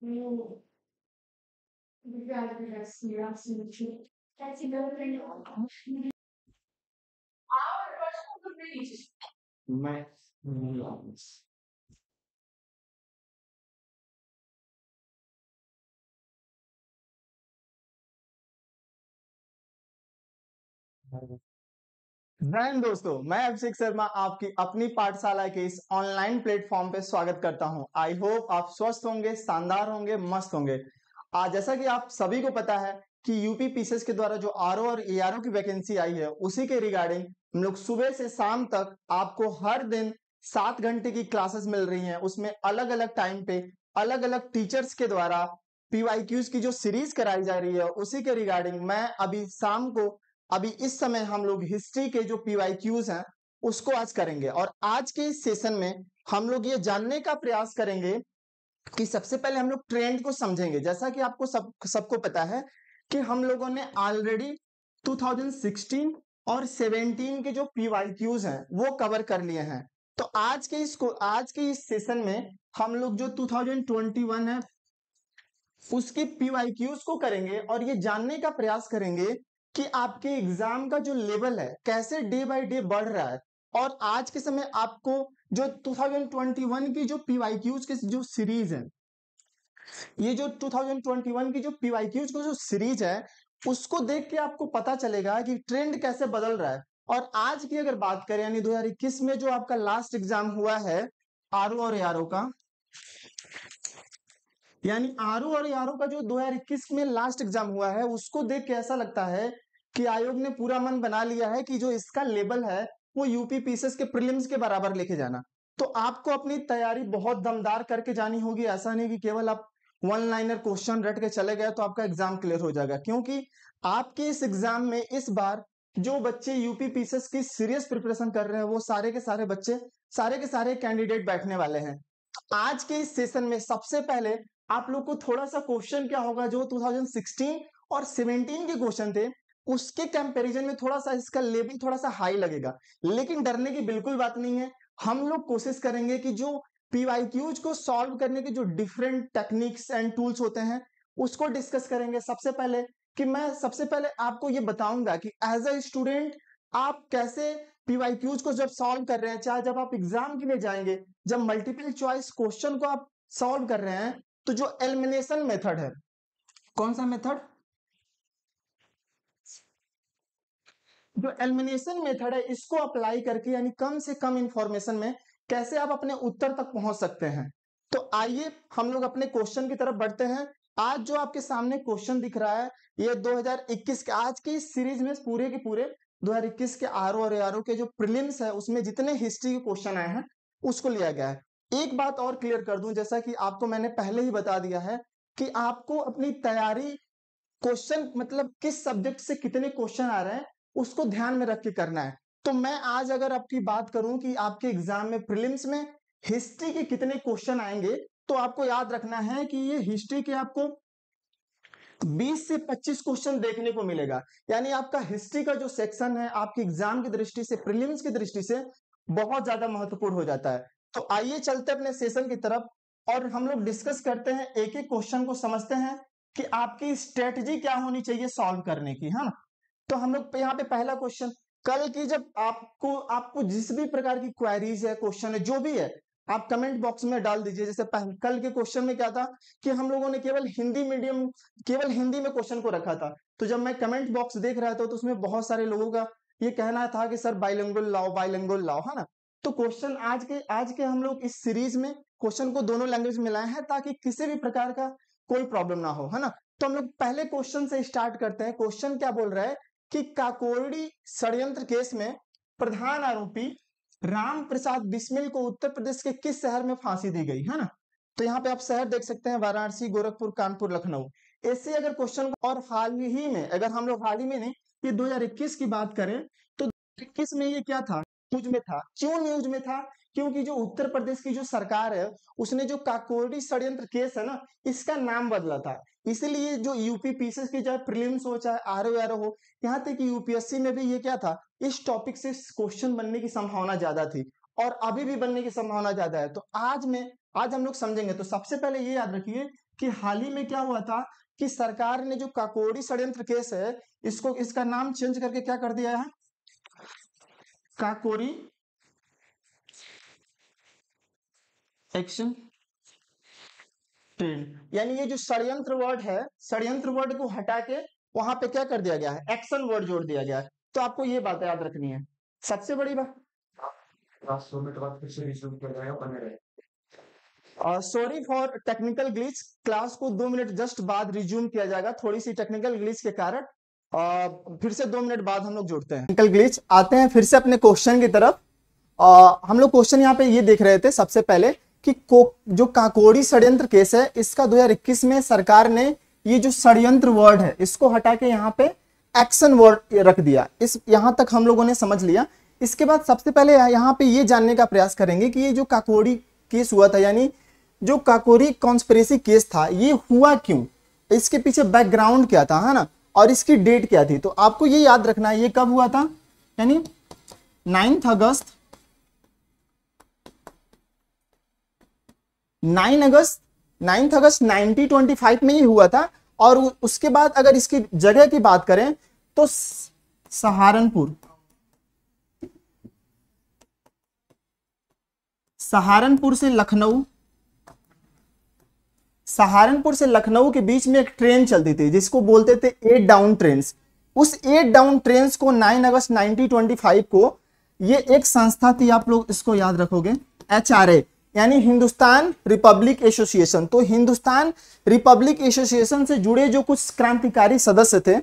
you regarded as absolutely. That's the government of our personal communities. My belongs. Thank brand दोस्तों मैं अभिषेक शर्मा आपकी अपनी पाठशाला के इस ऑनलाइन प्लेटफॉर्म पे स्वागत करता हूं आई होप आप स्वस्थ होंगे शानदार होंगे मस्त होंगे आज जैसा कि आप सभी को पता है कि यूपी पीसीएस के द्वारा जो आर और ए की वैकेंसी आई है उसी के रिगार्डिंग हम लोग सुबह से शाम तक आपको हर दिन सात घंटे की क्लासेस मिल रही है उसमें अलग अलग टाइम पे अलग अलग टीचर्स के द्वारा पीवाई की जो सीरीज कराई जा रही है उसी के रिगार्डिंग मैं अभी शाम को अभी इस समय हम लोग हिस्ट्री के जो पीवाई क्यूज हैं उसको आज करेंगे और आज के इस सेशन में हम लोग ये जानने का प्रयास करेंगे कि सबसे पहले हम लोग ट्रेंड को समझेंगे जैसा कि आपको सब सबको पता है कि हम लोगों ने ऑलरेडी 2016 और 17 के जो पीवाई क्यूज हैं वो कवर कर लिए हैं तो आज के इसको आज के इस सेशन में हम लोग जो 2021 है उसके वाई क्यूज को करेंगे और ये जानने का प्रयास करेंगे कि आपके एग्जाम का जो लेवल है कैसे डे बाय डे बढ़ रहा है और आज के समय आपको जो 2021 की जो पीवाईक्यूज की जो सीरीज है ये जो 2021 की जो पीवाईक्यूज की जो सीरीज है उसको देख के आपको पता चलेगा कि ट्रेंड कैसे बदल रहा है और आज की अगर बात करें यानी दो में जो आपका लास्ट एग्जाम हुआ है आर और यारो का यानी आर और यारो का जो 2021 में लास्ट एग्जाम हुआ है उसको देख के ऐसा लगता है कि आयोग ने पूरा मन बना लिया है कि जो इसका लेबल है वो यूपी पीसेस के प्रिलिम्स के बराबर लेके जाना तो आपको अपनी तैयारी बहुत दमदार करके जानी होगी ऐसा नहीं कि केवल आप वन लाइनर क्वेश्चन रट के चले गए तो आपका एग्जाम क्लियर हो जाएगा क्योंकि आपके इस एग्जाम में इस बार जो बच्चे यूपी पीसेस की सीरियस प्रिपरेशन कर रहे हैं वो सारे के सारे बच्चे सारे के सारे कैंडिडेट बैठने वाले हैं आज के इस सेशन में सबसे पहले आप लोग को थोड़ा सा क्वेश्चन क्या होगा जो 2016 और 17 के क्वेश्चन थे उसके कंपैरिजन में थोड़ा सा इसका लेवल थोड़ा सा हाई लगेगा लेकिन डरने की बिल्कुल बात नहीं है हम लोग कोशिश करेंगे कि जो पीवाईक्यूज को सॉल्व करने के जो डिफरेंट टेक्निक्स एंड टूल्स होते हैं उसको डिस्कस करेंगे सबसे पहले कि मैं सबसे पहले आपको ये बताऊंगा कि एज अ स्टूडेंट आप कैसे पीवाईक्यूज को जब सॉल्व कर रहे हैं चाहे जब आप एग्जाम के लिए जाएंगे जब मल्टीपल चॉइस क्वेश्चन को आप सॉल्व कर रहे हैं तो जो एलिमिनेशन मेथड है कौन सा मेथड जो एलिमिनेशन मेथड है इसको अप्लाई करके यानी कम से कम इंफॉर्मेशन में कैसे आप अपने उत्तर तक पहुंच सकते हैं तो आइए हम लोग अपने क्वेश्चन की तरफ बढ़ते हैं आज जो आपके सामने क्वेश्चन दिख रहा है ये 2021 के आज की इस सीरीज में पूरे के पूरे 2021 के आर और आर के जो प्रिलिम्स है उसमें जितने हिस्ट्री के क्वेश्चन आए हैं उसको लिया गया है एक बात और क्लियर कर दूं जैसा कि आपको तो मैंने पहले ही बता दिया है कि आपको अपनी तैयारी क्वेश्चन मतलब किस सब्जेक्ट से कितने क्वेश्चन आ रहे हैं उसको ध्यान में रख के करना है तो मैं आज अगर आपकी बात करूं कि आपके एग्जाम में प्रिलिम्स में हिस्ट्री के कितने क्वेश्चन आएंगे तो आपको याद रखना है कि ये हिस्ट्री के आपको 20 से 25 क्वेश्चन देखने को मिलेगा यानी आपका हिस्ट्री का जो सेक्शन है आपके एग्जाम की दृष्टि से प्रिलिम्स की दृष्टि से बहुत ज्यादा महत्वपूर्ण हो जाता है तो आइए चलते अपने सेशन की तरफ और हम लोग डिस्कस करते हैं एक एक क्वेश्चन को समझते हैं कि आपकी स्ट्रेटजी क्या होनी चाहिए सॉल्व करने की है ना तो हम लोग यहाँ पे पहला क्वेश्चन कल की जब आपको आपको जिस भी प्रकार की क्वेरीज है क्वेश्चन है जो भी है आप कमेंट बॉक्स में डाल दीजिए जैसे कल के क्वेश्चन में क्या था कि हम लोगों ने केवल हिंदी मीडियम केवल हिंदी में क्वेश्चन को रखा था तो जब मैं कमेंट बॉक्स देख रहा था तो उसमें बहुत सारे लोगों का ये कहना था कि सर बाइलंगुल लाओ बाइलंगुल लाओ है ना तो क्वेश्चन आज के आज के हम लोग इस सीरीज में क्वेश्चन को दोनों लैंग्वेज में लाए हैं ताकि किसी भी प्रकार का कोई प्रॉब्लम ना हो है ना तो हम लोग पहले क्वेश्चन से स्टार्ट करते हैं क्वेश्चन क्या बोल रहा है कि काकोरडी षडयंत्र केस में प्रधान आरोपी राम प्रसाद बिस्मिल को उत्तर प्रदेश के किस शहर में फांसी दी गई है ना तो यहाँ पे आप शहर देख सकते हैं वाराणसी गोरखपुर कानपुर लखनऊ ऐसे अगर क्वेश्चन और हाल ही में अगर हम लोग हाल ही में नहीं ये 2021 की बात करें तो इक्कीस में ये क्या था न्यूज में था क्यों न्यूज में था क्योंकि जो उत्तर प्रदेश की जो सरकार है उसने जो काकोरी षड्यंत्र केस है ना इसका नाम बदला था इसलिए जो यूपी पीसीएस की चाहे प्रिलिम्स हो चाहे आर ओ हो यहाँ तक कि यूपीएससी में भी ये क्या था इस टॉपिक से क्वेश्चन बनने की संभावना ज्यादा थी और अभी भी बनने की संभावना ज्यादा है तो आज में आज हम लोग समझेंगे तो सबसे पहले ये याद रखिए कि हाल ही में क्या हुआ था कि सरकार ने जो काकोड़ी षड्यंत्र केस है इसको इसका नाम चेंज करके क्या कर दिया है काकोरी एक्शन ट्रेड यानी ये जो षडयंत्र वर्ड है षडयंत्र वर्ड को हटा के वहां पे क्या कर दिया गया है एक्शन वर्ड जोड़ दिया गया है तो आपको ये बात याद रखनी है सबसे बड़ी बात sorry for technical glitch class को दो मिनट जस्ट बाद रिज्यूम किया जाएगा थोड़ी सी टेक्निकल ग्लिच के कारण uh, फिर से दो मिनट बाद हम लोग जुड़ते हैं टेक्निकल ग्लिच आते हैं फिर से अपने क्वेश्चन की तरफ uh, हम लोग क्वेश्चन यहाँ पे ये देख रहे थे सबसे पहले कि जो काकोड़ी षड्यंत्र केस है इसका 2021 में सरकार ने ये जो षड्यंत्र वर्ड है इसको हटा के यहाँ पे एक्शन वर्ड रख दिया इस यहां तक हम लोगों ने समझ लिया इसके बाद सबसे पहले यहाँ पे ये जानने का प्रयास करेंगे कि ये जो काकोड़ी केस हुआ था यानी जो काकोरी कॉन्स्परेसी केस था ये हुआ क्यों इसके पीछे बैकग्राउंड क्या था है ना और इसकी डेट क्या थी तो आपको ये याद रखना है ये कब हुआ था यानी नाइन्थ अगस्त नाइन अगस्त नाइन्थ अगस्त फाइव में ही हुआ था और उसके बाद अगर इसकी जगह की बात करें तो सहारनपुर सहारनपुर से लखनऊ सहारनपुर से लखनऊ के बीच में एक ट्रेन चलती थी जिसको बोलते थे एट डाउन ट्रेन उस एट डाउन ट्रेन को 9 अगस्त 1925 को ये एक संस्था थी आप लोग इसको याद रखोगे एच आर ए यानी हिंदुस्तान रिपब्लिक एसोसिएशन तो हिंदुस्तान रिपब्लिक एसोसिएशन से जुड़े जो कुछ क्रांतिकारी सदस्य थे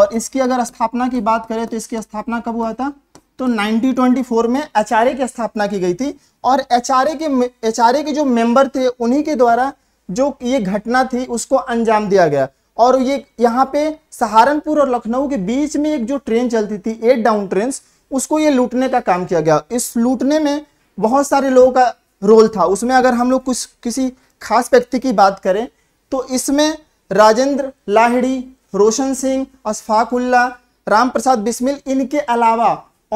और इसकी अगर स्थापना की बात करें तो इसकी स्थापना कब हुआ था तो 1924 में एचआरए की स्थापना की गई थी और एचआरए के एचआरए के जो मेंबर थे उन्हीं के द्वारा जो ये घटना थी उसको अंजाम दिया गया और ये यहाँ पे सहारनपुर और लखनऊ के बीच में एक जो ट्रेन चलती थी एट डाउन ट्रेन उसको ये लूटने का काम किया गया इस लूटने में बहुत सारे लोगों का रोल था उसमें अगर हम लोग कुछ किसी खास व्यक्ति की बात करें तो इसमें राजेंद्र लाहिड़ी रोशन सिंह अशफाकुल्ला राम प्रसाद बिस्मिल इनके अलावा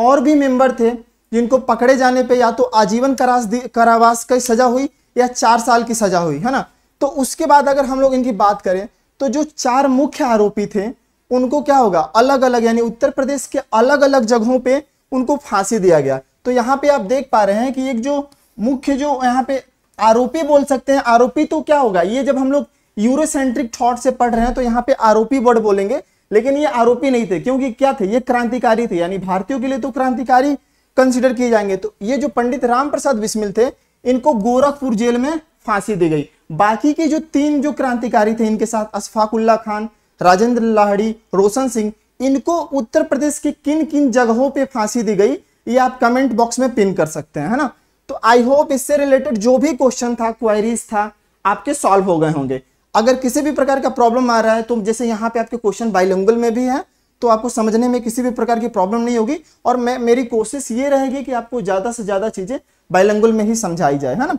और भी मेंबर थे जिनको पकड़े जाने पे या तो आजीवन करास करावास की सज़ा हुई या चार साल की सज़ा हुई है ना तो उसके बाद अगर हम लोग इनकी बात करें तो जो चार मुख्य आरोपी थे उनको क्या होगा अलग अलग यानी उत्तर प्रदेश के अलग अलग जगहों पे उनको फांसी दिया गया तो यहाँ पे आप देख पा रहे हैं कि एक जो मुख्य जो यहाँ पे आरोपी बोल सकते हैं आरोपी तो क्या होगा ये जब हम लोग यूरोसेंट्रिक थॉट से पढ़ रहे हैं तो यहाँ पे आरोपी वर्ड बोलेंगे लेकिन ये आरोपी नहीं थे क्योंकि क्या थे ये क्रांतिकारी थे यानी भारतीयों के लिए तो क्रांतिकारी कंसिडर किए जाएंगे तो ये जो पंडित राम प्रसाद बिस्मिल थे इनको गोरखपुर जेल में फांसी दी गई बाकी के जो तीन जो क्रांतिकारी थे इनके साथ अशफाकुल्ला खान राजेंद्र लाहड़ी रोशन सिंह इनको उत्तर प्रदेश के किन किन जगहों पे फांसी दी गई ये आप कमेंट बॉक्स में पिन कर सकते हैं है ना तो आई होप इससे रिलेटेड जो भी क्वेश्चन था क्वायरीज था आपके सॉल्व हो गए होंगे अगर किसी भी प्रकार का प्रॉब्लम आ रहा है तो जैसे यहाँ पे आपके क्वेश्चन बाइलंगल में भी है तो आपको समझने में किसी भी प्रकार की प्रॉब्लम नहीं होगी और मैं मेरी कोशिश ये रहेगी कि आपको ज़्यादा से ज़्यादा चीज़ें बाइलंगुल में ही समझाई जाए है ना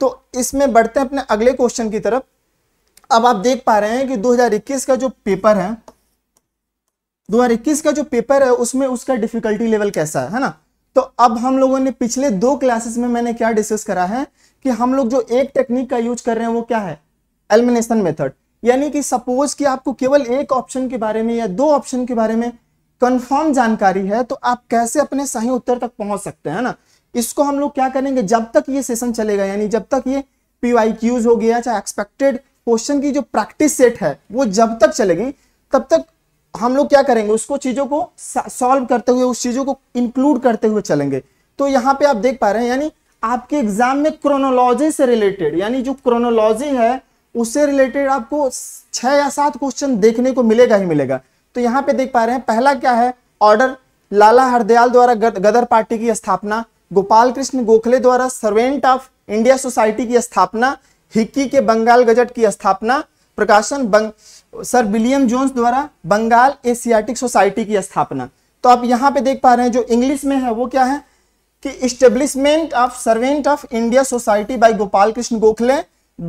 तो इसमें बढ़ते हैं अपने अगले क्वेश्चन की तरफ अब आप देख पा रहे हैं कि इक्कीस का जो पेपर है इक्कीस का जो पेपर है उसमें उसका डिफिकल्टी लेवल कैसा है, है ना तो अब हम लोगों ने पिछले दो क्लासेस में मैंने क्या डिस्कस करा है कि हम लोग जो एक टेक्निक का यूज कर रहे हैं वो क्या है एलिमिनेशन मेथड यानी कि सपोज कि आपको केवल एक ऑप्शन के बारे में या दो ऑप्शन के बारे में कंफर्म जानकारी है तो आप कैसे अपने सही उत्तर तक पहुंच सकते हैं ना इसको हम लोग क्या करेंगे जब तक ये सेशन चलेगा यानी जब तक ये पीवाईक्यूज हो गया चाहे एक्सपेक्टेड क्वेश्चन की जो प्रैक्टिस सेट है वो जब तक चलेगी तब तक हम लोग क्या करेंगे उसको चीज़ों को सॉल्व करते हुए उस चीज़ों को इंक्लूड करते हुए चलेंगे तो यहाँ पे आप देख पा रहे हैं यानी आपके एग्जाम में क्रोनोलॉजी से रिलेटेड यानी जो क्रोनोलॉजी है उससे रिलेटेड आपको छह या सात क्वेश्चन देखने को मिलेगा ही मिलेगा तो यहाँ पे देख पा रहे हैं पहला क्या है ऑर्डर लाला हरदयाल द्वारा गदर पार्टी की स्थापना गोपाल कृष्ण गोखले द्वारा सर्वेंट ऑफ इंडिया सोसाइटी की स्थापना हिक्की के बंगाल गजट की स्थापना प्रकाशन बंग सर विलियम जोन्स द्वारा बंगाल एशियाटिक सोसाइटी की स्थापना तो आप यहाँ पे देख पा रहे हैं जो इंग्लिश में है वो क्या है कि establishment of servant of India society by Gopal Krishna Gokhale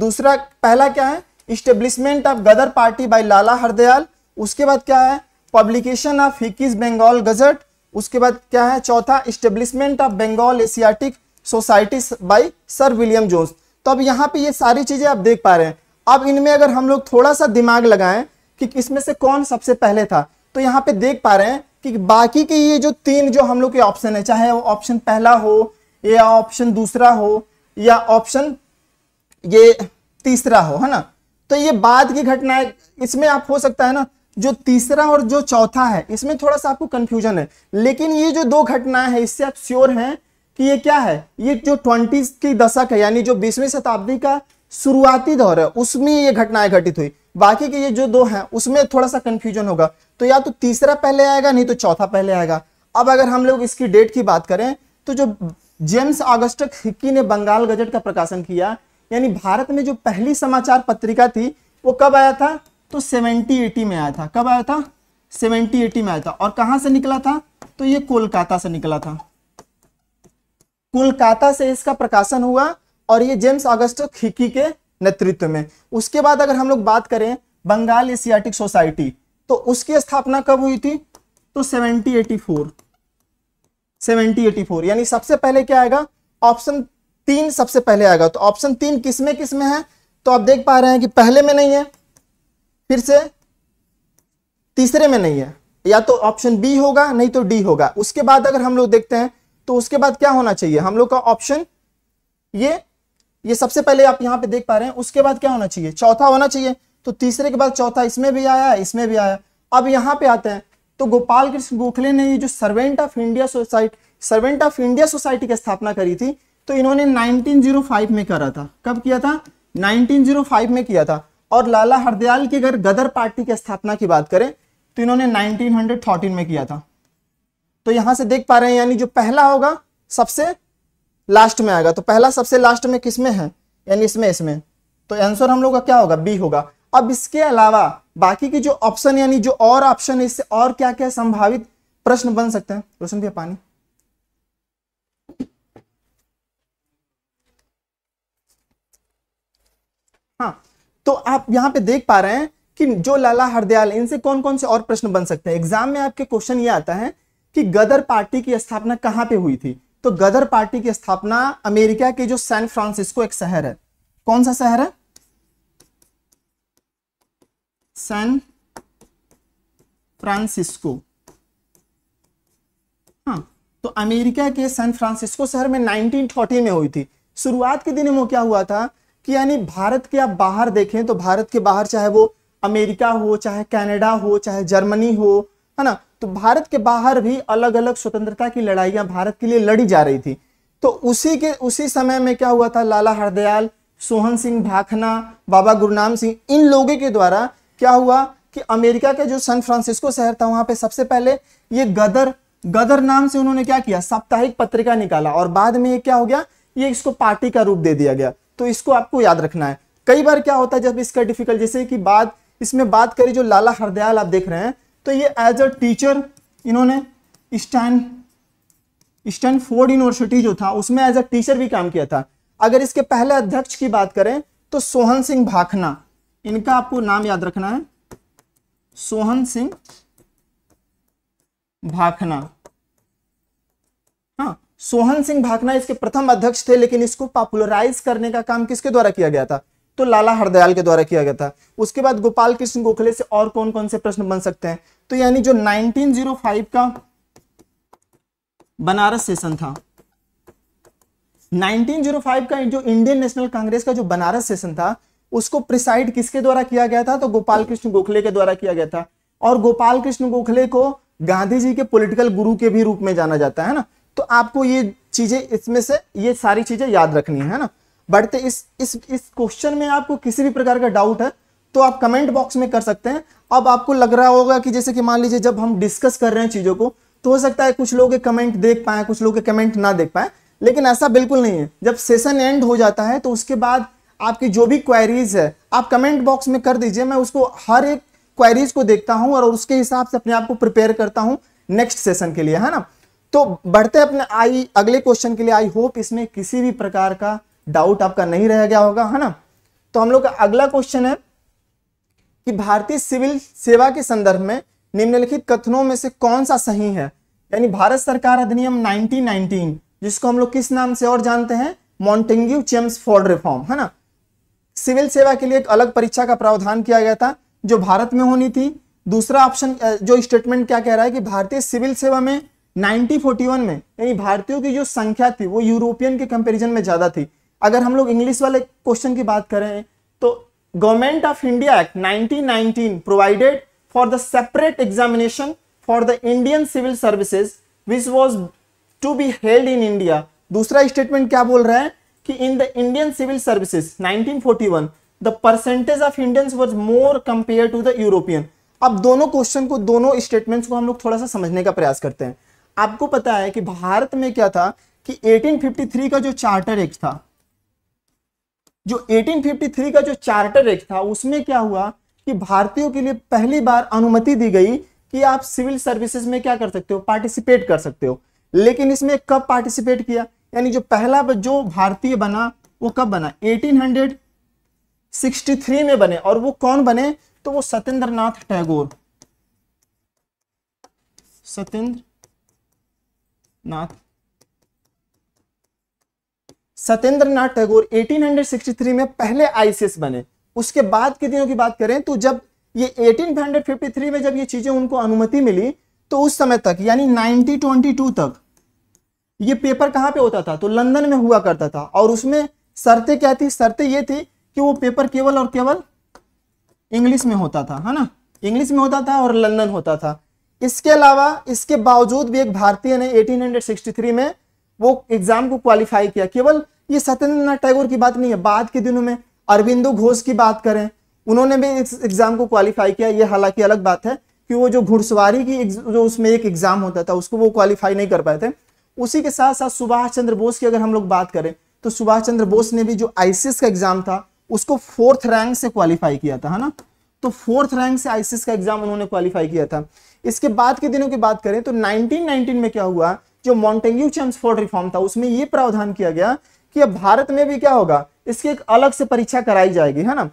दूसरा पहला क्या है establishment of Ghadar party by Lala Hardayal उसके बाद क्या है publication of Hicky's Bengal gazette उसके बाद क्या है चौथा establishment of Bengal Asiatic society by sir William Jones तो अब यहाँ पे ये सारी चीजें आप देख पा रहे हैं अब इनमें अगर हम लोग थोड़ा सा दिमाग लगाएं कि इसमें से कौन सबसे पहले था तो यहाँ पे देख पा रहे हैं कि बाकी के ये जो तीन जो हम लोग के ऑप्शन है चाहे वो ऑप्शन पहला हो या ऑप्शन दूसरा हो या ऑप्शन ये तीसरा हो है ना तो ये बाद की घटना है इसमें आप हो सकता है ना जो तीसरा और जो चौथा है इसमें थोड़ा सा आपको कंफ्यूजन है लेकिन ये जो दो घटनाएं हैं इससे आप श्योर हैं कि ये क्या है ये जो ट्वेंटी की दशक है यानी जो बीसवीं शताब्दी का शुरुआती दौर है उसमें ये घटनाएं घटित हुई बाकी के ये जो दो हैं उसमें थोड़ा सा कंफ्यूजन होगा तो या तो तीसरा पहले आएगा नहीं तो चौथा पहले आएगा अब अगर हम लोग इसकी डेट की बात करें तो जो जेम्स ऑगस्ट हिक्की ने बंगाल गजट का प्रकाशन किया यानी भारत में जो पहली समाचार पत्रिका थी वो कब आया था तो सेवेंटी एटी में आया था कब आया था सेवेंटी एटी में आया था और कहां से निकला था तो ये कोलकाता से निकला था कोलकाता से इसका प्रकाशन हुआ और ये जेम्स अगस्ट खिकी के नेतृत्व में उसके बाद अगर हम लोग बात करें बंगाल एशियाटिक सोसाइटी तो उसकी स्थापना कब हुई थी तो 1784 1784 यानी सबसे पहले क्या आएगा ऑप्शन तीन सबसे पहले आएगा तो ऑप्शन तीन किसमें किसमें है तो आप देख पा रहे हैं कि पहले में नहीं है फिर से तीसरे में नहीं है या तो ऑप्शन बी होगा नहीं तो डी होगा उसके बाद अगर हम लोग देखते हैं तो उसके बाद क्या होना चाहिए हम लोग का ऑप्शन ये ये सबसे पहले आप यहां पे देख पा रहे हैं उसके बाद क्या होना चाहिए चौथा होना चाहिए तो तीसरे के बाद चौथा इसमें भी आया इसमें भी आया अब यहां पे आते हैं तो गोपाल कृष्ण गोखले ने ये जो servant of India society servant of India society की स्थापना करी थी तो इन्होंने 1905 में करा था कब किया था 1905 में किया था और लाला हरदयाल की अगर गदर पार्टी की स्थापना की बात करें तो इन्होंने 1913 में किया था तो यहां से देख पा रहे हैं यानी जो पहला होगा सबसे लास्ट में आएगा तो पहला सबसे लास्ट में किस में है यानी इसमें इसमें तो आंसर हम लोग का क्या होगा बी होगा अब इसके अलावा बाकी की जो ऑप्शन यानी जो और ऑप्शन इससे और क्या क्या संभावित प्रश्न बन सकते हैं रोशन भैया पानी हाँ तो आप यहाँ पे देख पा रहे हैं कि जो लाला हरदयाल इनसे कौन कौन से और प्रश्न बन सकते हैं एग्जाम में आपके क्वेश्चन ये आता है कि गदर पार्टी की स्थापना कहां पे हुई थी तो गदर पार्टी की स्थापना अमेरिका के जो सैन फ्रांसिस्को एक शहर है कौन सा शहर है सैन फ्रांसिस्को हाँ तो अमेरिका के सैन फ्रांसिस्को शहर में 1940 में हुई थी शुरुआत के दिन में क्या हुआ था कि यानी भारत के आप बाहर देखें तो भारत के बाहर चाहे वो अमेरिका हो चाहे कनाडा हो चाहे जर्मनी हो है ना तो भारत के बाहर भी अलग अलग स्वतंत्रता की लड़ाइयां भारत के लिए लड़ी जा रही थी तो उसी के उसी समय में क्या हुआ था लाला हरदयाल सोहन सिंह भाखना बाबा गुरुनाम सिंह इन लोगों के द्वारा क्या हुआ कि अमेरिका के जो सैन फ्रांसिस्को शहर था वहां पे सबसे पहले ये गदर गदर नाम से उन्होंने क्या किया साप्ताहिक पत्रिका निकाला और बाद में ये क्या हो गया ये इसको पार्टी का रूप दे दिया गया तो इसको आपको याद रखना है कई बार क्या होता है जब इसका डिफिकल्ट जैसे कि बात इसमें बात करी जो लाला हरदयाल आप देख रहे हैं तो ये एज अ टीचर इन्होंने स्टैन स्टैन फोर्ड यूनिवर्सिटी जो था उसमें एज अ टीचर भी काम किया था अगर इसके पहले अध्यक्ष की बात करें तो सोहन सिंह भाखना इनका आपको नाम याद रखना है सोहन सिंह भाखना हाँ सोहन सिंह भाखना इसके प्रथम अध्यक्ष थे लेकिन इसको पॉपुलराइज करने का काम किसके द्वारा किया गया था तो लाला हरदयाल के द्वारा किया गया था उसके बाद गोपाल कृष्ण गोखले से और कौन कौन से प्रश्न बन सकते हैं तो यानी जो 1905 का बनारस सेशन था 1905 का जो इंडियन नेशनल कांग्रेस का जो बनारस सेशन था उसको प्रिसाइड किसके द्वारा किया गया था तो गोपाल कृष्ण गोखले के द्वारा किया गया था और गोपाल कृष्ण गोखले को गांधी जी के पॉलिटिकल गुरु के भी रूप में जाना जाता है ना तो आपको ये चीजें इसमें से ये सारी चीजें याद रखनी है ना बढ़ते इस इस इस क्वेश्चन में आपको किसी भी प्रकार का डाउट है तो आप कमेंट बॉक्स में कर सकते हैं अब आपको लग रहा होगा कि जैसे कि मान लीजिए जब हम डिस्कस कर रहे हैं चीज़ों को तो हो सकता है कुछ लोग कमेंट देख पाए कुछ लोग कमेंट ना देख पाए लेकिन ऐसा बिल्कुल नहीं है जब सेशन एंड हो जाता है तो उसके बाद आपकी जो भी क्वेरीज है आप कमेंट बॉक्स में कर दीजिए मैं उसको हर एक क्वेरीज को देखता हूं और उसके हिसाब से अपने आप को प्रिपेयर करता हूं नेक्स्ट सेशन के लिए है ना तो बढ़ते अपने आई अगले क्वेश्चन के लिए आई होप इसमें किसी भी प्रकार का डाउट आपका नहीं रह गया होगा है ना तो हम लोग का अगला क्वेश्चन है कि भारतीय सिविल सेवा के संदर्भ में निम्नलिखित कथनों में से कौन सा सही है यानी भारत सरकार अधिनियम 1919 जिसको हम लोग किस नाम से और जानते हैं मॉन्टेंग्यू चेम्स फॉर रिफॉर्म है ना सिविल सेवा के लिए एक अलग परीक्षा का प्रावधान किया गया था जो भारत में होनी थी दूसरा ऑप्शन जो स्टेटमेंट क्या कह रहा है कि भारतीय सिविल सेवा में 1941 में यानी भारतीयों की जो संख्या थी वो यूरोपियन के कंपैरिजन में ज्यादा थी अगर हम लोग इंग्लिश वाले क्वेश्चन की बात करें तो Government of India Act 1919 provided for the separate examination for the Indian civil services which was to be held in India. dusra statement kya bol raha hai ki in the indian civil services 1941 the percentage of indians was more compared to the european अब दोनों question को दोनों statements को हम लोग थोड़ा सा समझने का प्रयास करते हैं आपको पता है कि भारत में क्या था कि 1853 का जो चार्टर एक्ट था जो 1853 का जो चार्टर एक्ट था उसमें क्या हुआ कि भारतीयों के लिए पहली बार अनुमति दी गई कि आप सिविल सर्विसेज में क्या कर सकते हो पार्टिसिपेट कर सकते हो लेकिन इसमें कब पार्टिसिपेट किया यानी जो पहला जो भारतीय बना वो कब बना 1863 में बने और वो कौन बने तो वो नाथ टैगोर सत्येंद्र नाथ सत्येंद्र नाथ टैगोर 1863 में पहले आईसीएस बने उसके बाद के दिनों की बात करें तो जब ये 1853 में जब ये चीजें उनको अनुमति मिली तो उस समय तक यानी 1922 तक ये पेपर कहां पे होता था तो लंदन में हुआ करता था और उसमें शर्तें क्या थी शर्तें ये थी कि वो पेपर केवल और केवल इंग्लिश में होता था है ना इंग्लिश में होता था और लंदन होता था इसके अलावा इसके बावजूद भी एक भारतीय ने 1863 में वो एग्जाम को क्वालिफाई किया केवल ये सत्येंद्र नाथ टैगोर की बात नहीं है बाद के दिनों में अरविंदो घोष की बात करें उन्होंने भी इस एग्जाम को क्वालिफाई किया ये हालांकि अलग बात है कि वो जो घुड़सवारी की जो उसमें एक एग्जाम होता था उसको वो क्वालिफाई नहीं कर पाए थे उसी के साथ साथ सुभाष चंद्र बोस की अगर हम लोग बात करें तो सुभाष चंद्र बोस ने भी जो आईसीएस का एग्जाम था उसको फोर्थ रैंक से क्वालिफाई किया था है ना तो फोर्थ रैंक से आईसीएस का एग्जाम उन्होंने क्वालिफाई किया था इसके बाद के दिनों की बात करें तो 1919 में क्या हुआ जो मॉन्टेग्यू चम्सफोर्ड रिफॉर्म था उसमें यह प्रावधान किया गया कि अब भारत में भी क्या होगा इसकी एक अलग से परीक्षा कराई जाएगी है ना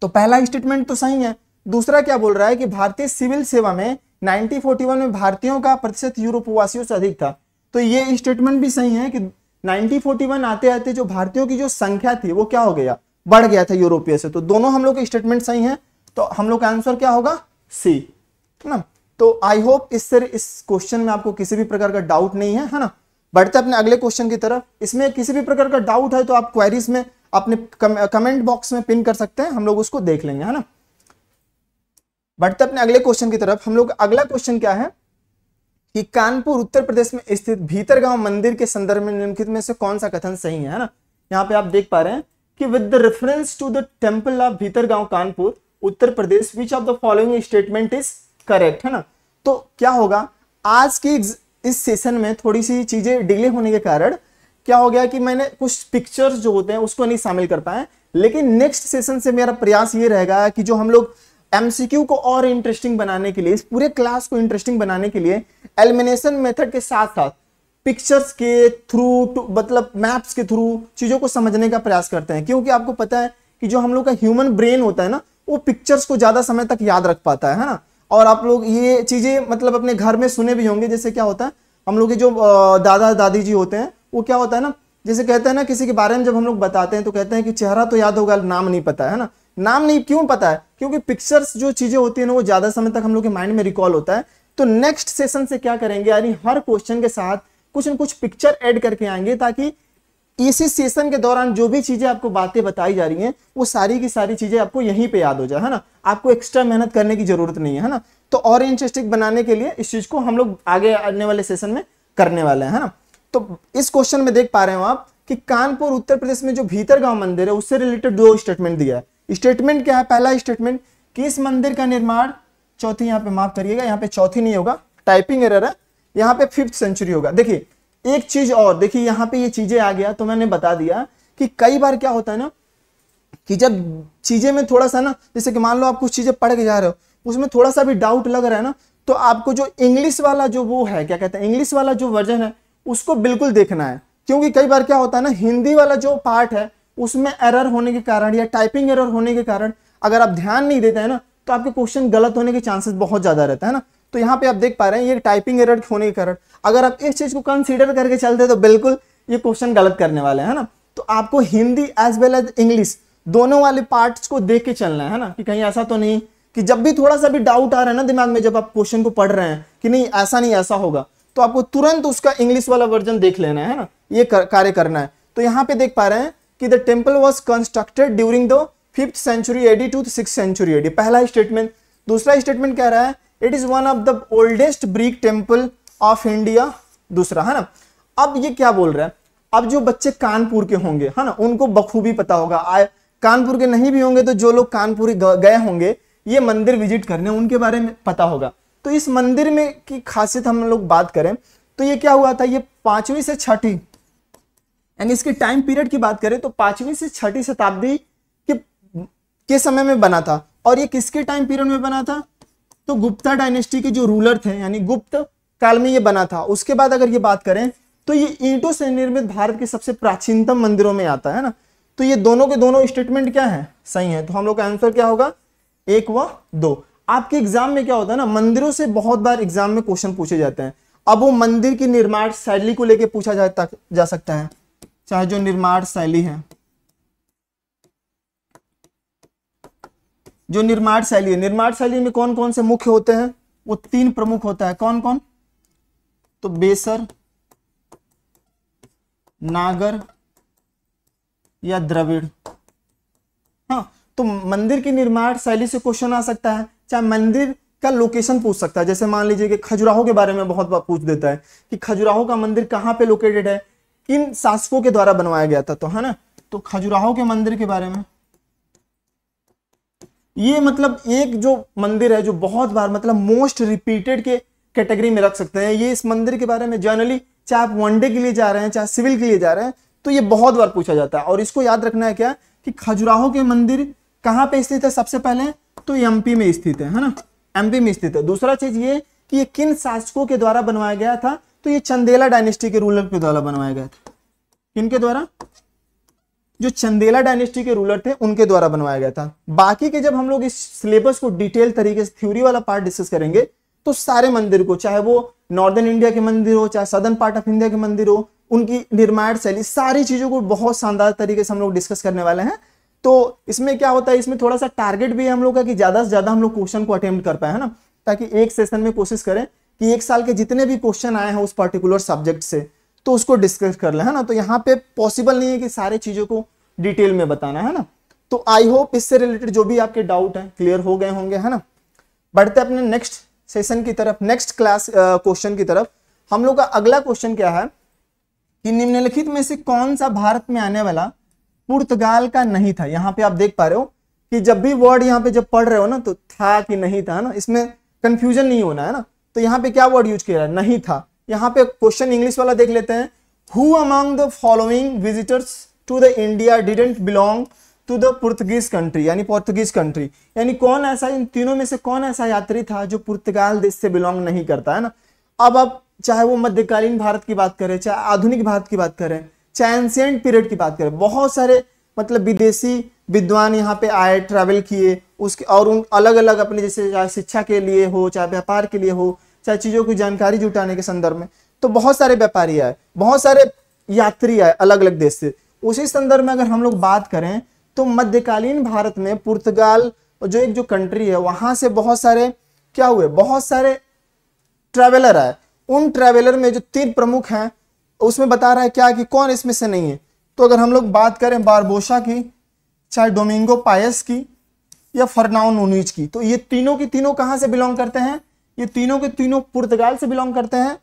तो पहला स्टेटमेंट तो सही है दूसरा क्या बोल रहा है कि भारतीय सिविल सेवा में 1941 में भारतीयों का प्रतिशत यूरोपवासियों से अधिक था तो ये स्टेटमेंट भी सही है कि 1941 आते आते जो भारतीयों की जो संख्या थी वो क्या हो गया बढ़ गया था यूरोपीय से तो दोनों हम लोग के स्टेटमेंट सही है तो हम लोग का आंसर क्या होगा सी है ना तो आई होप इससे इस क्वेश्चन में आपको किसी भी प्रकार का डाउट नहीं है है ना बढ़ते अपने अगले क्वेश्चन की तरफ इसमें किसी भी प्रकार का डाउट है तो आप क्वेरीज में अपने कमेंट बॉक्स में पिन कर सकते हैं हम लोग उसको देख लेंगे है ना बढ़ते अपने अगले क्वेश्चन की तरफ हम लोग अगला क्वेश्चन क्या है कि कानपुर उत्तर प्रदेश में स्थित भीतरगांव मंदिर के संदर्भ में निम्नलिखित में से कौन सा कथन सही है ना यहाँ पे आप देख पा रहे हैं कि with the reference to the temple of Bhitargaon Kanpur Uttar Pradesh which of the following statement is correct है ना तो क्या होगा आज की इस सेशन में थोड़ी सी चीज़ें डिले होने के कारण क्या हो गया कि मैंने कुछ पिक्चर्स जो होते हैं उसको नहीं शामिल कर पाए लेकिन नेक्स्ट सेशन से मेरा प्रयास ये रहेगा कि जो हम लोग एमसीक्यू को और इंटरेस्टिंग बनाने के लिए इस पूरे क्लास को इंटरेस्टिंग बनाने के लिए एलिमिनेशन मेथड के साथ साथ पिक्चर्स के थ्रू मतलब मैप्स के थ्रू चीज़ों को समझने का प्रयास करते हैं क्योंकि आपको पता है कि जो हम लोग का ह्यूमन ब्रेन होता है ना वो पिक्चर्स को ज़्यादा समय तक याद रख पाता है, ना और आप लोग ये चीज़ें मतलब अपने घर में सुने भी होंगे जैसे क्या होता है हम लोग के जो दादा दादी जी होते हैं वो क्या होता है ना जैसे कहते हैं ना किसी के बारे में जब हम लोग बताते हैं तो कहते हैं कि चेहरा तो याद होगा नाम नहीं पता है ना नाम नहीं क्यों पता है क्योंकि पिक्चर्स जो चीज़ें होती है ना वो ज़्यादा समय तक हम लोग के माइंड में रिकॉल होता है तो नेक्स्ट सेशन से क्या करेंगे यानी हर क्वेश्चन के साथ कुछ ना कुछ पिक्चर ऐड करके आएंगे ताकि इसी सेशन के दौरान जो भी चीज़ें आपको बातें बताई जा रही हैं वो सारी की सारी चीज़ें आपको यहीं पे याद हो जाए है ना आपको एक्स्ट्रा मेहनत करने की ज़रूरत नहीं है ना तो और इंटरेस्टिंग बनाने के लिए इस चीज़ को हम लोग आगे आने वाले सेशन में करने वाले हैं ना तो इस क्वेश्चन में देख पा रहे हो आप कि कानपुर उत्तर प्रदेश में जो भीतर मंदिर है उससे रिलेटेड दो स्टेटमेंट दिया है स्टेटमेंट क्या है पहला स्टेटमेंट कि इस मंदिर का निर्माण चौथी यहाँ पे माफ करिएगा यहाँ पे चौथी नहीं होगा टाइपिंग एरर है यहाँ पे फिफ्थ सेंचुरी होगा देखिए एक चीज और देखिए यहाँ पे ये चीजें आ गया तो मैंने बता दिया कि कई बार क्या होता है ना कि जब चीजें में थोड़ा सा ना जैसे कि मान लो आप कुछ चीजें पढ़ के जा रहे हो उसमें थोड़ा सा भी डाउट लग रहा है ना तो आपको जो इंग्लिश वाला जो वो है क्या कहते हैं इंग्लिश वाला जो वर्जन है उसको बिल्कुल देखना है क्योंकि कई बार क्या होता है ना हिंदी वाला जो पार्ट है उसमें एरर होने के कारण या टाइपिंग एरर होने के कारण अगर आप ध्यान नहीं देते हैं ना तो आपके क्वेश्चन गलत होने के चांसेस बहुत ज़्यादा रहता है ना तो यहाँ पे आप देख पा रहे हैं ये टाइपिंग एरर होने के कारण अगर आप इस चीज़ को कंसिडर करके चलते तो बिल्कुल ये क्वेश्चन गलत करने वाले हैं ना तो आपको Hindi as well as English दोनों वाले पार्ट्स को देख के चलना है ना कि कहीं ऐसा तो नहीं कि जब भी थोड़ा सा भी डाउट आ रहा है ना दिमाग में जब आप क्वेश्चन को पढ़ रहे हैं कि नहीं ऐसा नहीं ऐसा होगा तो आपको तुरंत उसका इंग्लिश वाला वर्जन देख लेना है ना ये कर, कार्य करना है तो यहाँ पे देख पा रहे हैं कि the temple was constructed during the fifth century AD to six century AD पहला स्टेटमेंट दूसरा स्टेटमेंट कह रहा है it is one of the oldest brick temple of India दूसरा है ना अब ये क्या बोल रहा है अब जो बच्चे कानपुर के होंगे है ना उनको बखूबी पता होगा आए कानपुर के नहीं भी होंगे तो जो लोग कानपुर गए होंगे ये मंदिर विजिट करने उनके बारे में पता होगा तो इस मंदिर में की खासियत हम लोग बात करें तो ये क्या हुआ था ये पांचवी से छठी यानी इसके टाइम पीरियड की बात करें तो पांचवी से छठी शताब्दी के के समय में बना था और ये किसके टाइम पीरियड में बना था तो गुप्ता डायनेस्टी के जो रूलर थे यानी गुप्त काल में ये बना था उसके बाद अगर ये बात करें तो ये ईंटों से निर्मित भारत के सबसे प्राचीनतम मंदिरों में आता है ना तो ये दोनों के दोनों स्टेटमेंट क्या है सही है तो हम लोग का आंसर क्या होगा एक व दो आपके एग्जाम में क्या होता है ना मंदिरों से बहुत बार एग्जाम में क्वेश्चन पूछे जाते हैं अब वो मंदिर की निर्माण शैली को लेकर पूछा जाता जा सकता है चाहे जो निर्माण शैली है जो निर्माण शैली है निर्माण शैली में कौन कौन से मुख्य होते हैं वो तीन प्रमुख होता है कौन कौन तो बेसर नागर या द्रविड़ हाँ तो मंदिर की निर्माण शैली से क्वेश्चन आ सकता है चाहे मंदिर का लोकेशन पूछ सकता है जैसे मान लीजिए कि खजुराहो के बारे में बहुत बार पूछ देता है कि खजुराहो का मंदिर कहाँ पे लोकेटेड है किन शासकों के द्वारा बनवाया गया था तो है ना तो खजुराहो के मंदिर के बारे में ये मतलब एक जो मंदिर है जो बहुत बार मतलब मोस्ट रिपीटेड के कैटेगरी में रख सकते हैं ये इस मंदिर के बारे में जनरली चाहे आप वनडे के लिए जा रहे हैं चाहे सिविल के लिए जा रहे हैं तो ये बहुत बार पूछा जाता है और इसको याद रखना है क्या कि खजुराहो के मंदिर कहाँ पे स्थित है सबसे पहले तो एमपी में स्थित है है ना एमपी में स्थित है दूसरा चीज ये कि ये किन शासकों के द्वारा बनवाया गया था तो ये चंदेला डायनेस्टी के रूलर के द्वारा बनवाया गया था किनके द्वारा जो चंदेला डायनेस्टी के रूलर थे उनके द्वारा बनवाया गया था बाकी के जब हम लोग इस सिलेबस को डिटेल तरीके से थ्योरी वाला पार्ट डिस्कस करेंगे तो सारे मंदिर को चाहे वो नॉर्दर्न इंडिया के मंदिर हो चाहे सदर्न पार्ट ऑफ इंडिया के मंदिर हो उनकी निर्माण शैली सारी चीजों को बहुत शानदार तरीके से हम लोग डिस्कस करने वाले हैं तो इसमें क्या होता है इसमें थोड़ा सा टारगेट भी है हम लोग का कि ज्यादा से ज्यादा हम लोग क्वेश्चन को अटेम्प्ट कर पाए है ना ताकि एक सेशन में कोशिश करें कि एक साल के जितने भी क्वेश्चन आए हैं उस पर्टिकुलर सब्जेक्ट से तो उसको डिस्कस कर लें है ना तो यहाँ पे पॉसिबल नहीं है कि सारे चीज़ों को डिटेल में बताना है ना तो आई होप इससे रिलेटेड जो भी आपके डाउट हैं क्लियर हो गए होंगे है ना बढ़ते अपने नेक्स्ट सेशन की तरफ नेक्स्ट क्लास क्वेश्चन की तरफ हम लोग का अगला क्वेश्चन क्या है कि निम्नलिखित में से कौन सा भारत में आने वाला पुर्तगाल का नहीं था यहाँ पे आप देख पा रहे हो कि जब भी वर्ड यहाँ पे जब पढ़ रहे हो ना तो था कि नहीं था ना इसमें कंफ्यूजन नहीं होना है ना तो यहाँ पे क्या वर्ड यूज किया नहीं था यहाँ पे क्वेश्चन इंग्लिश वाला देख लेते हैं who among the following visitors to the India didn't belong to the Portuguese country यानी पोर्तुगीज कंट्री यानी कौन ऐसा इन तीनों में से कौन ऐसा यात्री था जो पुर्तगाल देश से बिलोंग नहीं करता है ना अब आप चाहे वो मध्यकालीन भारत की बात करें चाहे आधुनिक भारत की बात करें चाहे एंसियंट पीरियड की बात करें बहुत सारे मतलब विदेशी विद्वान यहाँ पे आए ट्रैवल किए उसके और उन अलग अलग अपने जैसे चाहे शिक्षा के लिए हो चाहे व्यापार के लिए हो चाहे चीज़ों की जानकारी जुटाने के संदर्भ में तो बहुत सारे व्यापारी आए बहुत सारे यात्री आए अलग अलग देश से उसी संदर्भ में अगर हम लोग बात करें तो मध्यकालीन भारत में पुर्तगाल जो एक जो कंट्री है वहां से बहुत सारे क्या हुए बहुत सारे ट्रेवलर आए उन ट्रेवलर में जो तीन प्रमुख हैं उसमें बता रहा है क्या कि कौन इसमें से नहीं है तो अगर हम लोग बात करें बारबोशा की चाहे डोमिंगो पायस की या फरनाउन की तो ये तीनों की तीनों कहाँ से बिलोंग करते हैं ये तीनों के तीनों पुर्तगाल से बिलोंग करते हैं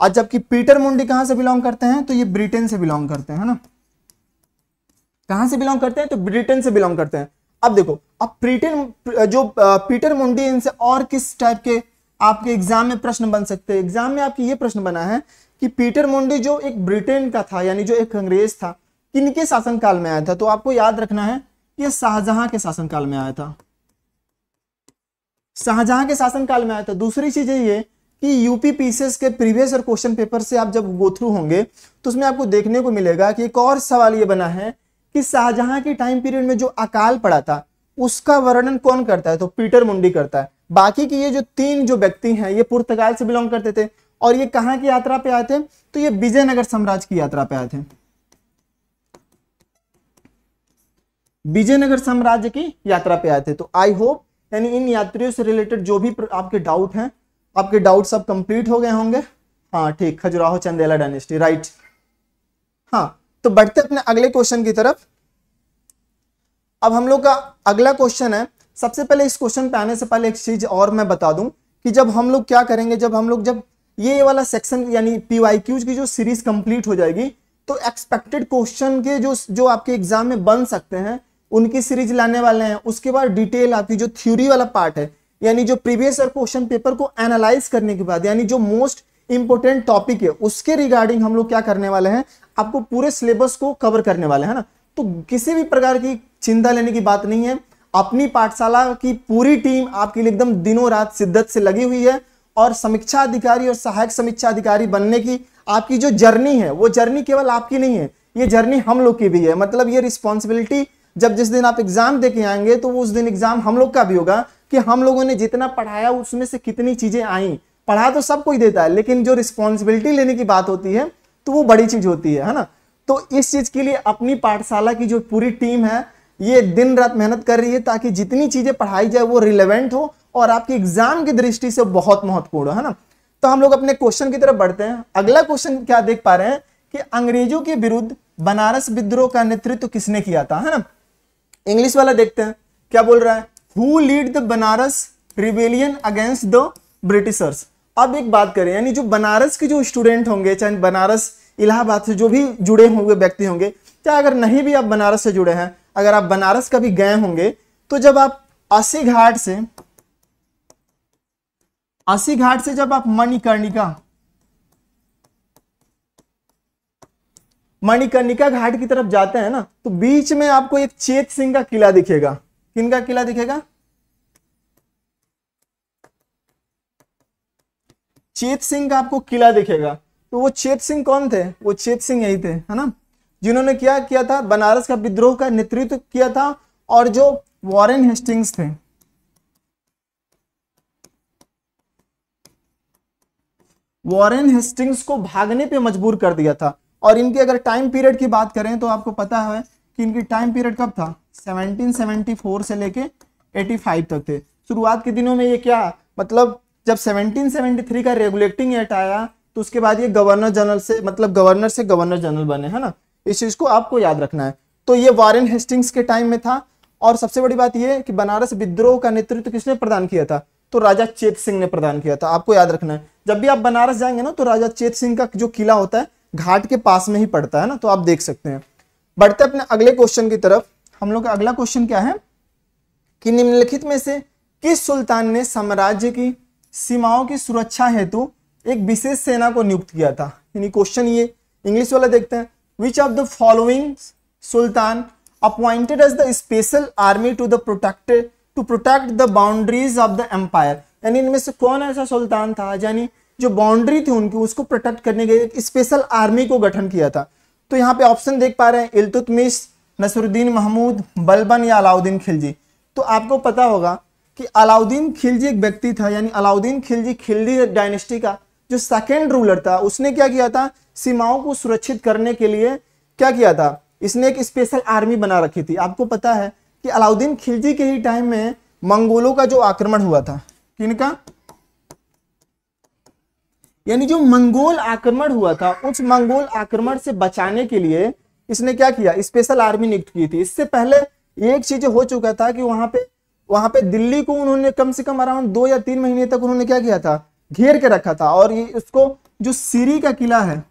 और जबकि पीटर मुंडी कहां से बिलोंग करते हैं तो ये ब्रिटेन से बिलोंग करते हैं ना कहां से बिलोंग करते हैं तो ब्रिटेन से बिलोंग करते हैं अब देखो अब ब्रिटेन जो पीटर मुंडी इनसे और किस टाइप के आपके एग्जाम में प्रश्न बन सकते हैं एग्जाम में आपके ये प्रश्न बना है कि पीटर मुंडी जो एक ब्रिटेन का था यानी जो एक अंग्रेज था किनके शासनकाल में आया था तो आपको याद रखना है कि शाहजहां के शासनकाल में आया था शाहजहां के शासनकाल में आया था दूसरी चीज ये कि यूपी पीसीएस के प्रीवियस और क्वेश्चन पेपर से आप जब गो थ्रू होंगे तो उसमें आपको देखने को मिलेगा कि एक और सवाल ये बना है कि शाहजहां के टाइम पीरियड में जो अकाल पड़ा था उसका वर्णन कौन करता है तो पीटर मुंडी करता है बाकी की ये जो तीन जो व्यक्ति हैं ये पुर्तगाल से बिलोंग करते थे और ये कहां की यात्रा पे आए थे तो ये विजयनगर साम्राज्य की यात्रा पे आए थे विजयनगर साम्राज्य की यात्रा पे आए थे तो आई होप यानी इन यात्रियों से रिलेटेड जो भी आपके डाउट हैं आपके डाउट सब कंप्लीट हो गए होंगे हाँ ठीक खजुराहो चंदेला डायनेस्टी राइट हाँ तो बढ़ते अपने अगले क्वेश्चन की तरफ अब हम लोग का अगला क्वेश्चन है सबसे पहले इस क्वेश्चन पे आने से पहले एक चीज और मैं बता दूं कि जब हम लोग क्या करेंगे जब हम लोग जब ये वाला सेक्शन यानी पी की जो सीरीज कंप्लीट हो जाएगी तो एक्सपेक्टेड क्वेश्चन के जो जो आपके एग्जाम में बन सकते हैं उनकी सीरीज लाने वाले हैं उसके बाद डिटेल आपकी जो थ्योरी वाला पार्ट है यानी जो प्रीवियस ईयर क्वेश्चन पेपर को एनालाइज करने के बाद यानी जो मोस्ट इंपॉर्टेंट टॉपिक है उसके रिगार्डिंग हम लोग क्या करने वाले हैं आपको पूरे सिलेबस को कवर करने वाले हैं ना तो किसी भी प्रकार की चिंता लेने की बात नहीं है अपनी पाठशाला की पूरी टीम आपके लिए एकदम दिनों रात शिद्दत से लगी हुई है और समीक्षा अधिकारी और सहायक समीक्षा अधिकारी बनने की आपकी जो जर्नी है वो जर्नी केवल आपकी नहीं है ये जर्नी हम लोग की भी है मतलब ये रिस्पॉन्सिबिलिटी जब जिस दिन आप एग्जाम दे के आएंगे तो उस दिन एग्जाम हम लोग का भी होगा कि हम लोगों ने जितना पढ़ाया उसमें से कितनी चीजें आई पढ़ा तो सब कोई देता है लेकिन जो रिस्पॉन्सिबिलिटी लेने की बात होती है तो वो बड़ी चीज होती है है ना तो इस चीज के लिए अपनी पाठशाला की जो पूरी टीम है ये दिन रात मेहनत कर रही है ताकि जितनी चीजें पढ़ाई जाए वो रिलेवेंट हो और आपके एग्जाम की दृष्टि से बहुत महत्वपूर्ण है ना तो हम लोग अपने क्वेश्चन की तरफ बढ़ते हैं अगला क्वेश्चन क्या देख पा रहे हैं कि अंग्रेजों के विरुद्ध बनारस विद्रोह का नेतृत्व किसने किया था है ना इंग्लिश वाला देखते हैं क्या बोल रहा है who lead the Banaras rebellion against the Britishers अब एक बात करें यानी जो बनारस के जो स्टूडेंट होंगे चाहे बनारस इलाहाबाद से जो भी जुड़े हुए व्यक्ति होंगे चाहे अगर नहीं भी आप बनारस से जुड़े हैं अगर आप बनारस कभी गए होंगे तो जब आप अस्सी घाट से अस्सी घाट से जब आप मणिकर्णिका मणिकर्णिका घाट की तरफ जाते हैं ना तो बीच में आपको एक चेत सिंह का किला दिखेगा किन का किला दिखेगा चेत सिंह का आपको किला दिखेगा तो वो चेत सिंह कौन थे वो चेत सिंह यही थे है ना जिन्होंने क्या किया था बनारस का विद्रोह का नेतृत्व किया था और जो वॉरेन हेस्टिंग्स थे वॉरेन हेस्टिंग्स को भागने पे मजबूर कर दिया था और इनके अगर टाइम पीरियड की बात करें तो आपको पता है कि इनकी टाइम पीरियड कब था 1774 से लेके 85 तक थे शुरुआत के दिनों में ये क्या मतलब जब 1773 का रेगुलेटिंग एक्ट आया तो उसके बाद ये गवर्नर जनरल से मतलब गवर्नर से गवर्नर जनरल बने है ना इस चीज़ को आपको याद रखना है तो ये वारेन हेस्टिंग्स के टाइम में था और सबसे बड़ी बात यह कि बनारस विद्रोह का नेतृत्व किसने प्रदान किया था तो राजा चेत सिंह ने प्रदान किया था आपको याद रखना है जब भी आप बनारस जाएंगे ना तो राजा चेत सिंह का जो किला होता है घाट के पास में ही पड़ता है ना तो आप देख सकते हैं बढ़ते अपने अगले क्वेश्चन की तरफ हम लोग का अगला क्वेश्चन क्या है कि निम्नलिखित में से किस सुल्तान ने साम्राज्य की सीमाओं की सुरक्षा हेतु एक विशेष सेना को नियुक्त किया था यानी क्वेश्चन ये इंग्लिश वाला देखते हैं which of the following sultan appointed as the special army to the protect to protect the boundaries of the empire यानी इनमें से कौन ऐसा सुल्तान था यानी जो बाउंड्री थी उनकी उसको प्रोटेक्ट करने के लिए एक स्पेशल आर्मी को गठन किया था तो यहाँ पे ऑप्शन देख पा रहे हैं इलतुतमिश नसरुद्दीन महमूद बलबन या अलाउद्दीन खिलजी तो आपको पता होगा कि अलाउद्दीन खिलजी एक व्यक्ति था यानी अलाउद्दीन खिलजी खिलजी डायनेस्टी का जो सेकेंड रूलर था उसने क्या किया था सीमाओं को सुरक्षित करने के लिए क्या किया था इसने एक स्पेशल आर्मी बना रखी थी आपको पता है कि अलाउद्दीन खिलजी के ही टाइम में मंगोलों का जो आक्रमण हुआ था किनका यानी जो मंगोल आक्रमण हुआ था उस मंगोल आक्रमण से बचाने के लिए इसने क्या किया स्पेशल आर्मी नियुक्त की थी इससे पहले एक चीज हो चुका था कि वहां पे वहां पे दिल्ली को उन्होंने कम से कम अराउंड दो या तीन महीने तक उन्होंने क्या किया था घेर के रखा था और ये उसको जो सीरी का किला है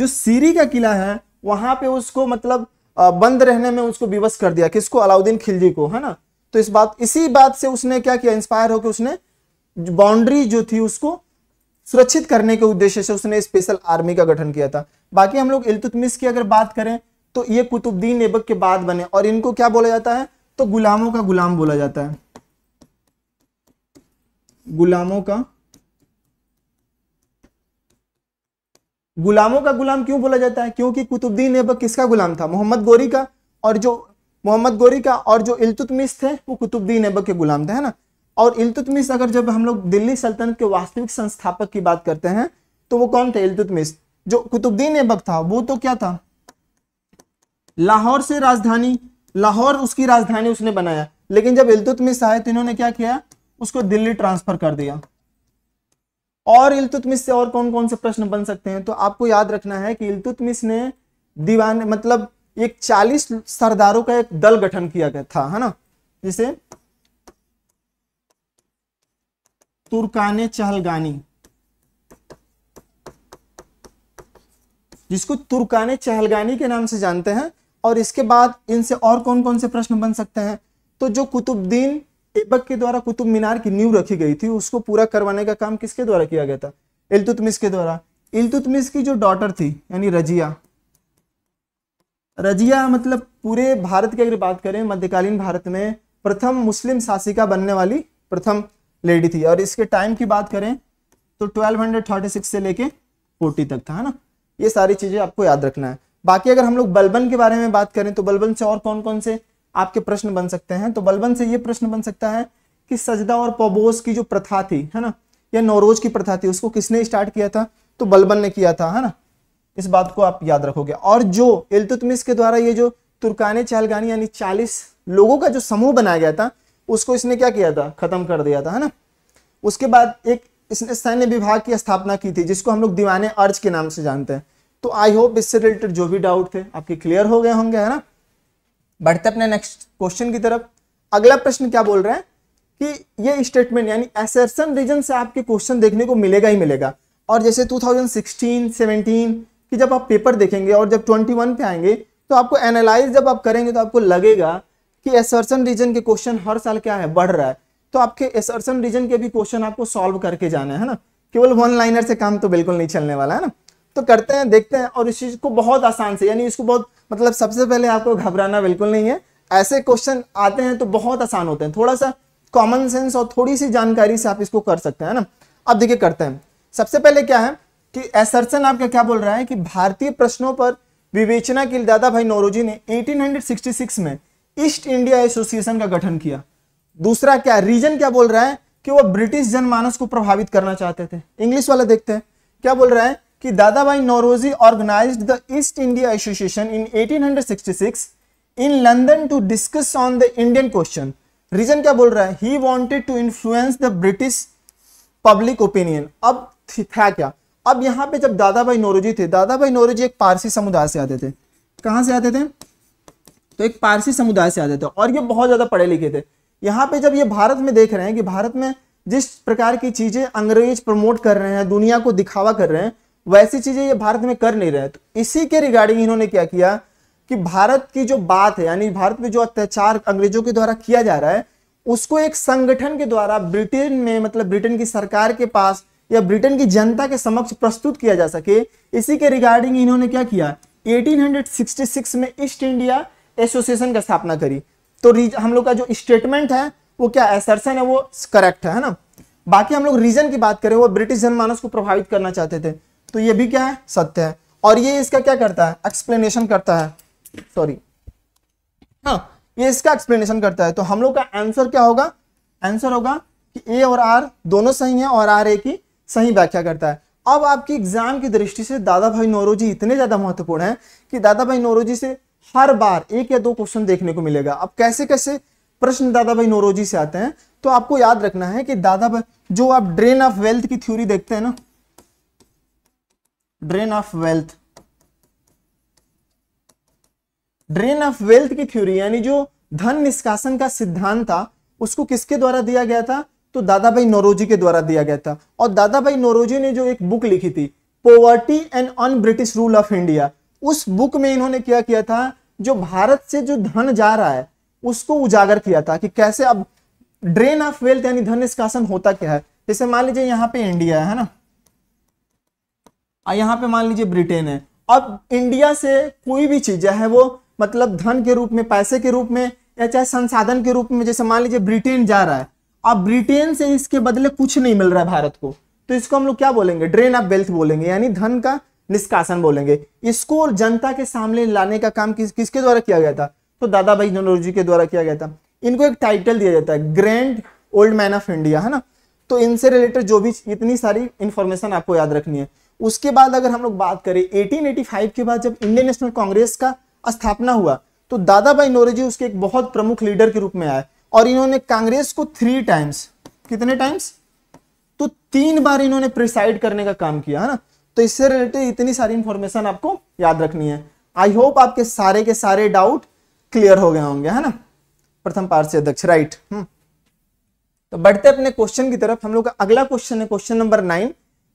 जो सीरी का किला है वहां पे उसको मतलब बंद रहने में उसको विवश कर दिया किसको अलाउद्दीन खिलजी को है ना तो इस बात इसी बात से उसने क्या किया इंस्पायर होकर उसने बाउंड्री जो थी उसको सुरक्षित करने के उद्देश्य से उसने स्पेशल आर्मी का गठन किया था बाकी हम लोग इलतुतमिस की अगर बात करें तो ये कुतुबुद्दीन ऐबक के बाद बने और इनको क्या बोला जाता है तो गुलामों का गुलाम बोला जाता है गुलामों का गुलामों का गुलाम क्यों बोला जाता है क्योंकि कुतुबद्दीन ऐबक किसका गुलाम था मोहम्मद गोरी का और जो मोहम्मद गोरी का और जो इल्तुतमिश थे वो कुतुबुद्दीन ऐबक के गुलाम थे है ना और इल्तुतमिस अगर जब हम लोग दिल्ली सल्तनत के वास्तविक संस्थापक की बात करते हैं तो वो कौन थे इल्तुतमिस जो कुतुबुद्दीन ऐबक था वो तो क्या था लाहौर से राजधानी लाहौर उसकी राजधानी उसने बनाया लेकिन जब इल्तुतमिस आए तो इन्होंने क्या किया उसको दिल्ली ट्रांसफर कर दिया और इल्तुतमिस से और कौन कौन से प्रश्न बन सकते हैं तो आपको याद रखना है कि इल्तुतमिस ने दीवान मतलब एक चालीस सरदारों का एक दल गठन किया गया था है ना जिसे तुर्काने चहलगानी जिसको तुर्काने चहलगानी के नाम से जानते हैं और इसके बाद इनसे और कौन कौन से प्रश्न बन सकते हैं तो जो कुतुबद्दीन ऐबक के द्वारा कुतुब मीनार की नींव रखी गई थी उसको पूरा करवाने का काम किसके द्वारा किया गया था इलतुतमिस के द्वारा इलतुतमिस की जो डॉटर थी यानी रजिया रजिया मतलब पूरे भारत की अगर बात करें मध्यकालीन भारत में प्रथम मुस्लिम शासिका बनने वाली प्रथम लेडी थी और इसके टाइम की बात करें तो 1236 से लेके 40 तक था है ना ये सारी चीजें आपको याद रखना है बाकी अगर हम लोग बलबन के बारे में बात करें तो बलबन से और कौन कौन से आपके प्रश्न बन सकते हैं तो बलबन से ये प्रश्न बन सकता है कि सजदा और पबोस की जो प्रथा थी है ना या नौरोज की प्रथा थी उसको किसने स्टार्ट किया था तो बलबन ने किया था है ना इस बात को आप याद रखोगे और जो इल्तुतमिस के द्वारा ये जो तुर्कान चहलगानी यानी चालीस लोगों का जो समूह बनाया गया था उसको इसने क्या किया था खत्म कर दिया था है ना उसके बाद एक इसने सैन्य विभाग की स्थापना की थी जिसको हम लोग दीवाने अर्ज के नाम से जानते हैं तो आई होप इससे रिलेटेड जो भी डाउट थे आपके क्लियर हो गए होंगे है ना बढ़ते अपने नेक्स्ट क्वेश्चन की तरफ अगला प्रश्न क्या बोल रहे हैं कि ये स्टेटमेंट यानी एसर्सन रीजन से आपके क्वेश्चन देखने को मिलेगा ही मिलेगा और जैसे 2016 17 कि जब आप पेपर देखेंगे और जब 21 पे आएंगे तो आपको एनालाइज जब आप करेंगे तो आपको लगेगा कि एसर्सन रीजन के क्वेश्चन हर साल क्या है बढ़ रहा है तो आपके एसर्सन रीजन के भी क्वेश्चन आपको सॉल्व करके जाना है ना केवल वन लाइनर से काम तो बिल्कुल नहीं चलने वाला है ना तो करते हैं देखते हैं और इस चीज को बहुत आसान से यानी इसको बहुत मतलब सबसे पहले आपको घबराना बिल्कुल नहीं है ऐसे क्वेश्चन आते हैं तो बहुत आसान होते हैं थोड़ा सा कॉमन सेंस और थोड़ी सी जानकारी से आप इसको कर सकते हैं ना अब देखिए करते हैं सबसे पहले क्या है कि एसर्सन आपका क्या बोल रहा है कि भारतीय प्रश्नों पर विवेचना के लिए दादा भाई नौरोजी ने 1866 में ईस्ट इंडिया एसोसिएशन का गठन किया दूसरा क्या रीजन क्या बोल रहा है कि वो ब्रिटिश जनमानस को प्रभावित करना चाहते थे इंग्लिश वाला देखते हैं क्या बोल रहा है कि Dadabhai Naoroji organised the East India association in 1866 in London to discuss on the Indian question reason क्या बोल रहा है he wanted to influence the British public opinion अब था क्या अब यहां पे जब दादा भाई नौरोजी थे दादा भाई नौरोजी एक पारसी समुदाय से आते थे कहां से आते थे तो एक पारसी समुदाय से आ जाते और ये बहुत ज़्यादा पढ़े लिखे थे यहाँ पे जब ये भारत में देख रहे हैं कि भारत में जिस प्रकार की चीज़ें अंग्रेज प्रमोट कर रहे हैं दुनिया को दिखावा कर रहे हैं वैसी चीज़ें ये भारत में कर नहीं रहे तो इसी के रिगार्डिंग इन्होंने क्या किया कि भारत की जो बात है यानी भारत में जो अत्याचार अंग्रेजों के द्वारा किया जा रहा है उसको एक संगठन के द्वारा ब्रिटेन में मतलब ब्रिटेन की सरकार के पास या ब्रिटेन की जनता के समक्ष प्रस्तुत किया जा सके इसी के रिगार्डिंग इन्होंने क्या किया 1866 में ईस्ट इंडिया एसोसिएशन का स्थापना करी तो हम लोग का जो स्टेटमेंट है वो क्या एसर्सन है वो करेक्ट है ना बाकी हम लोग रीजन की बात करें वो ब्रिटिश जनमानस को प्रभावित करना चाहते थे तो ये भी क्या है सत्य है और ये इसका क्या करता है एक्सप्लेनेशन करता है सॉरी हाँ ये इसका एक्सप्लेनेशन करता है तो हम लोग का आंसर क्या होगा आंसर होगा कि ए और आर दोनों सही हैं और आर ए की सही व्याख्या करता है अब आपकी एग्जाम की दृष्टि से दादा भाई नोरोजी इतने ज्यादा महत्वपूर्ण है कि दादा भाई नोरोजी से हर बार एक या दो क्वेश्चन देखने को मिलेगा अब कैसे कैसे प्रश्न दादा भाई नोरोजी से आते हैं तो आपको याद रखना है कि दादा भाई जो आप ड्रेन ऑफ वेल्थ की थ्योरी देखते हैं ना drain of wealth drain of wealth की थ्योरी यानी जो धन निष्कासन का सिद्धांत था उसको किसके द्वारा दिया गया था तो दादा भाई नोरोजी के द्वारा दिया गया था और दादा भाई नोरोजी ने जो एक बुक लिखी थी poverty and un British rule of India उस बुक में इन्होंने क्या किया था जो भारत से जो धन जा रहा है उसको उजागर किया था कि कैसे अब ड्रेन ऑफ वेल्थ यानी धन निष्कासन होता क्या है जैसे मान लीजिए यहां पे इंडिया है, है ना यहाँ पे मान लीजिए ब्रिटेन है अब इंडिया से कोई भी चीज है वो मतलब धन के रूप में पैसे के रूप में या चाहे संसाधन के रूप में जैसे मान लीजिए ब्रिटेन जा रहा है अब ब्रिटेन से इसके बदले कुछ नहीं मिल रहा है भारत को तो इसको हम लोग क्या बोलेंगे ड्रेन ऑफ वेल्थ बोलेंगे यानी धन का निष्कासन बोलेंगे इसको जनता के सामने लाने का काम किस किसके द्वारा किया गया था तो दादा भाई नौरोजी के द्वारा किया गया था इनको एक टाइटल दिया जाता है grand old man of India है ना तो इनसे रिलेटेड जो भी इतनी सारी इंफॉर्मेशन आपको याद रखनी है उसके बाद अगर हम लोग बात करें 1885 के बाद जब इंडियन नेशनल कांग्रेस का स्थापना हुआ तो दादा भाई नोरेजी उसके एक बहुत प्रमुख लीडर के रूप में आए और इन्होंने कांग्रेस को थ्री टाइम्स कितने टाइम्स तो तीन बार इन्होंने प्रिसाइड करने का काम किया है ना तो इससे रिलेटेड इतनी सारी इन्फॉर्मेशन आपको याद रखनी है आई होप आपके सारे के सारे डाउट क्लियर हो गए होंगे है ना प्रथम पार्षद अध्यक्ष राइट हम्म। तो बढ़ते अपने क्वेश्चन की तरफ हम लोग का अगला क्वेश्चन है क्वेश्चन नंबर नाइन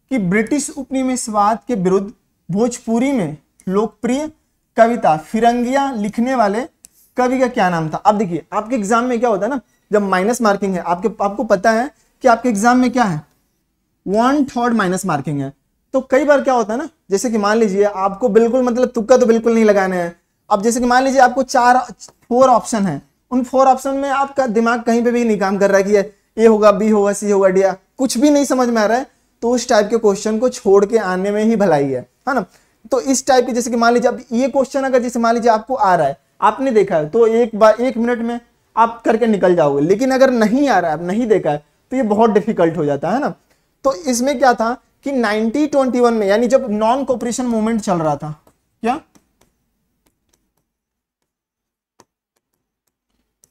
कि ब्रिटिश उपनिवेशवाद के विरुद्ध भोजपुरी में लोकप्रिय कविता फिरंगिया लिखने वाले कवि का क्या नाम था अब देखिए आपके एग्जाम में क्या होता है ना जब माइनस मार्किंग है आपके आपको पता है कि आपके एग्जाम में क्या है वन थर्ड माइनस मार्किंग है तो कई बार क्या होता है ना जैसे कि मान लीजिए आपको बिल्कुल मतलब तुक्का तो बिल्कुल नहीं लगाने हैं अब जैसे कि मान लीजिए आपको चार फोर ऑप्शन है उन फोर ऑप्शन में आपका दिमाग कहीं पे भी नहीं काम कर रहा है कि ए होगा बी होगा सी होगा डी कुछ भी नहीं समझ में आ रहा है तो उस टाइप के क्वेश्चन को छोड़ के आने में ही भलाई है है ना तो इस टाइप के जैसे कि मान लीजिए अब ये क्वेश्चन अगर जैसे मान लीजिए आपको आ रहा है आपने देखा है तो एक बार एक मिनट में आप करके निकल जाओगे लेकिन अगर नहीं आ रहा है आप नहीं देखा है तो ये बहुत डिफिकल्ट हो जाता है ना तो इसमें क्या था कि 1921 में यानी जब नॉन कॉपरेशन मूवमेंट चल रहा था क्या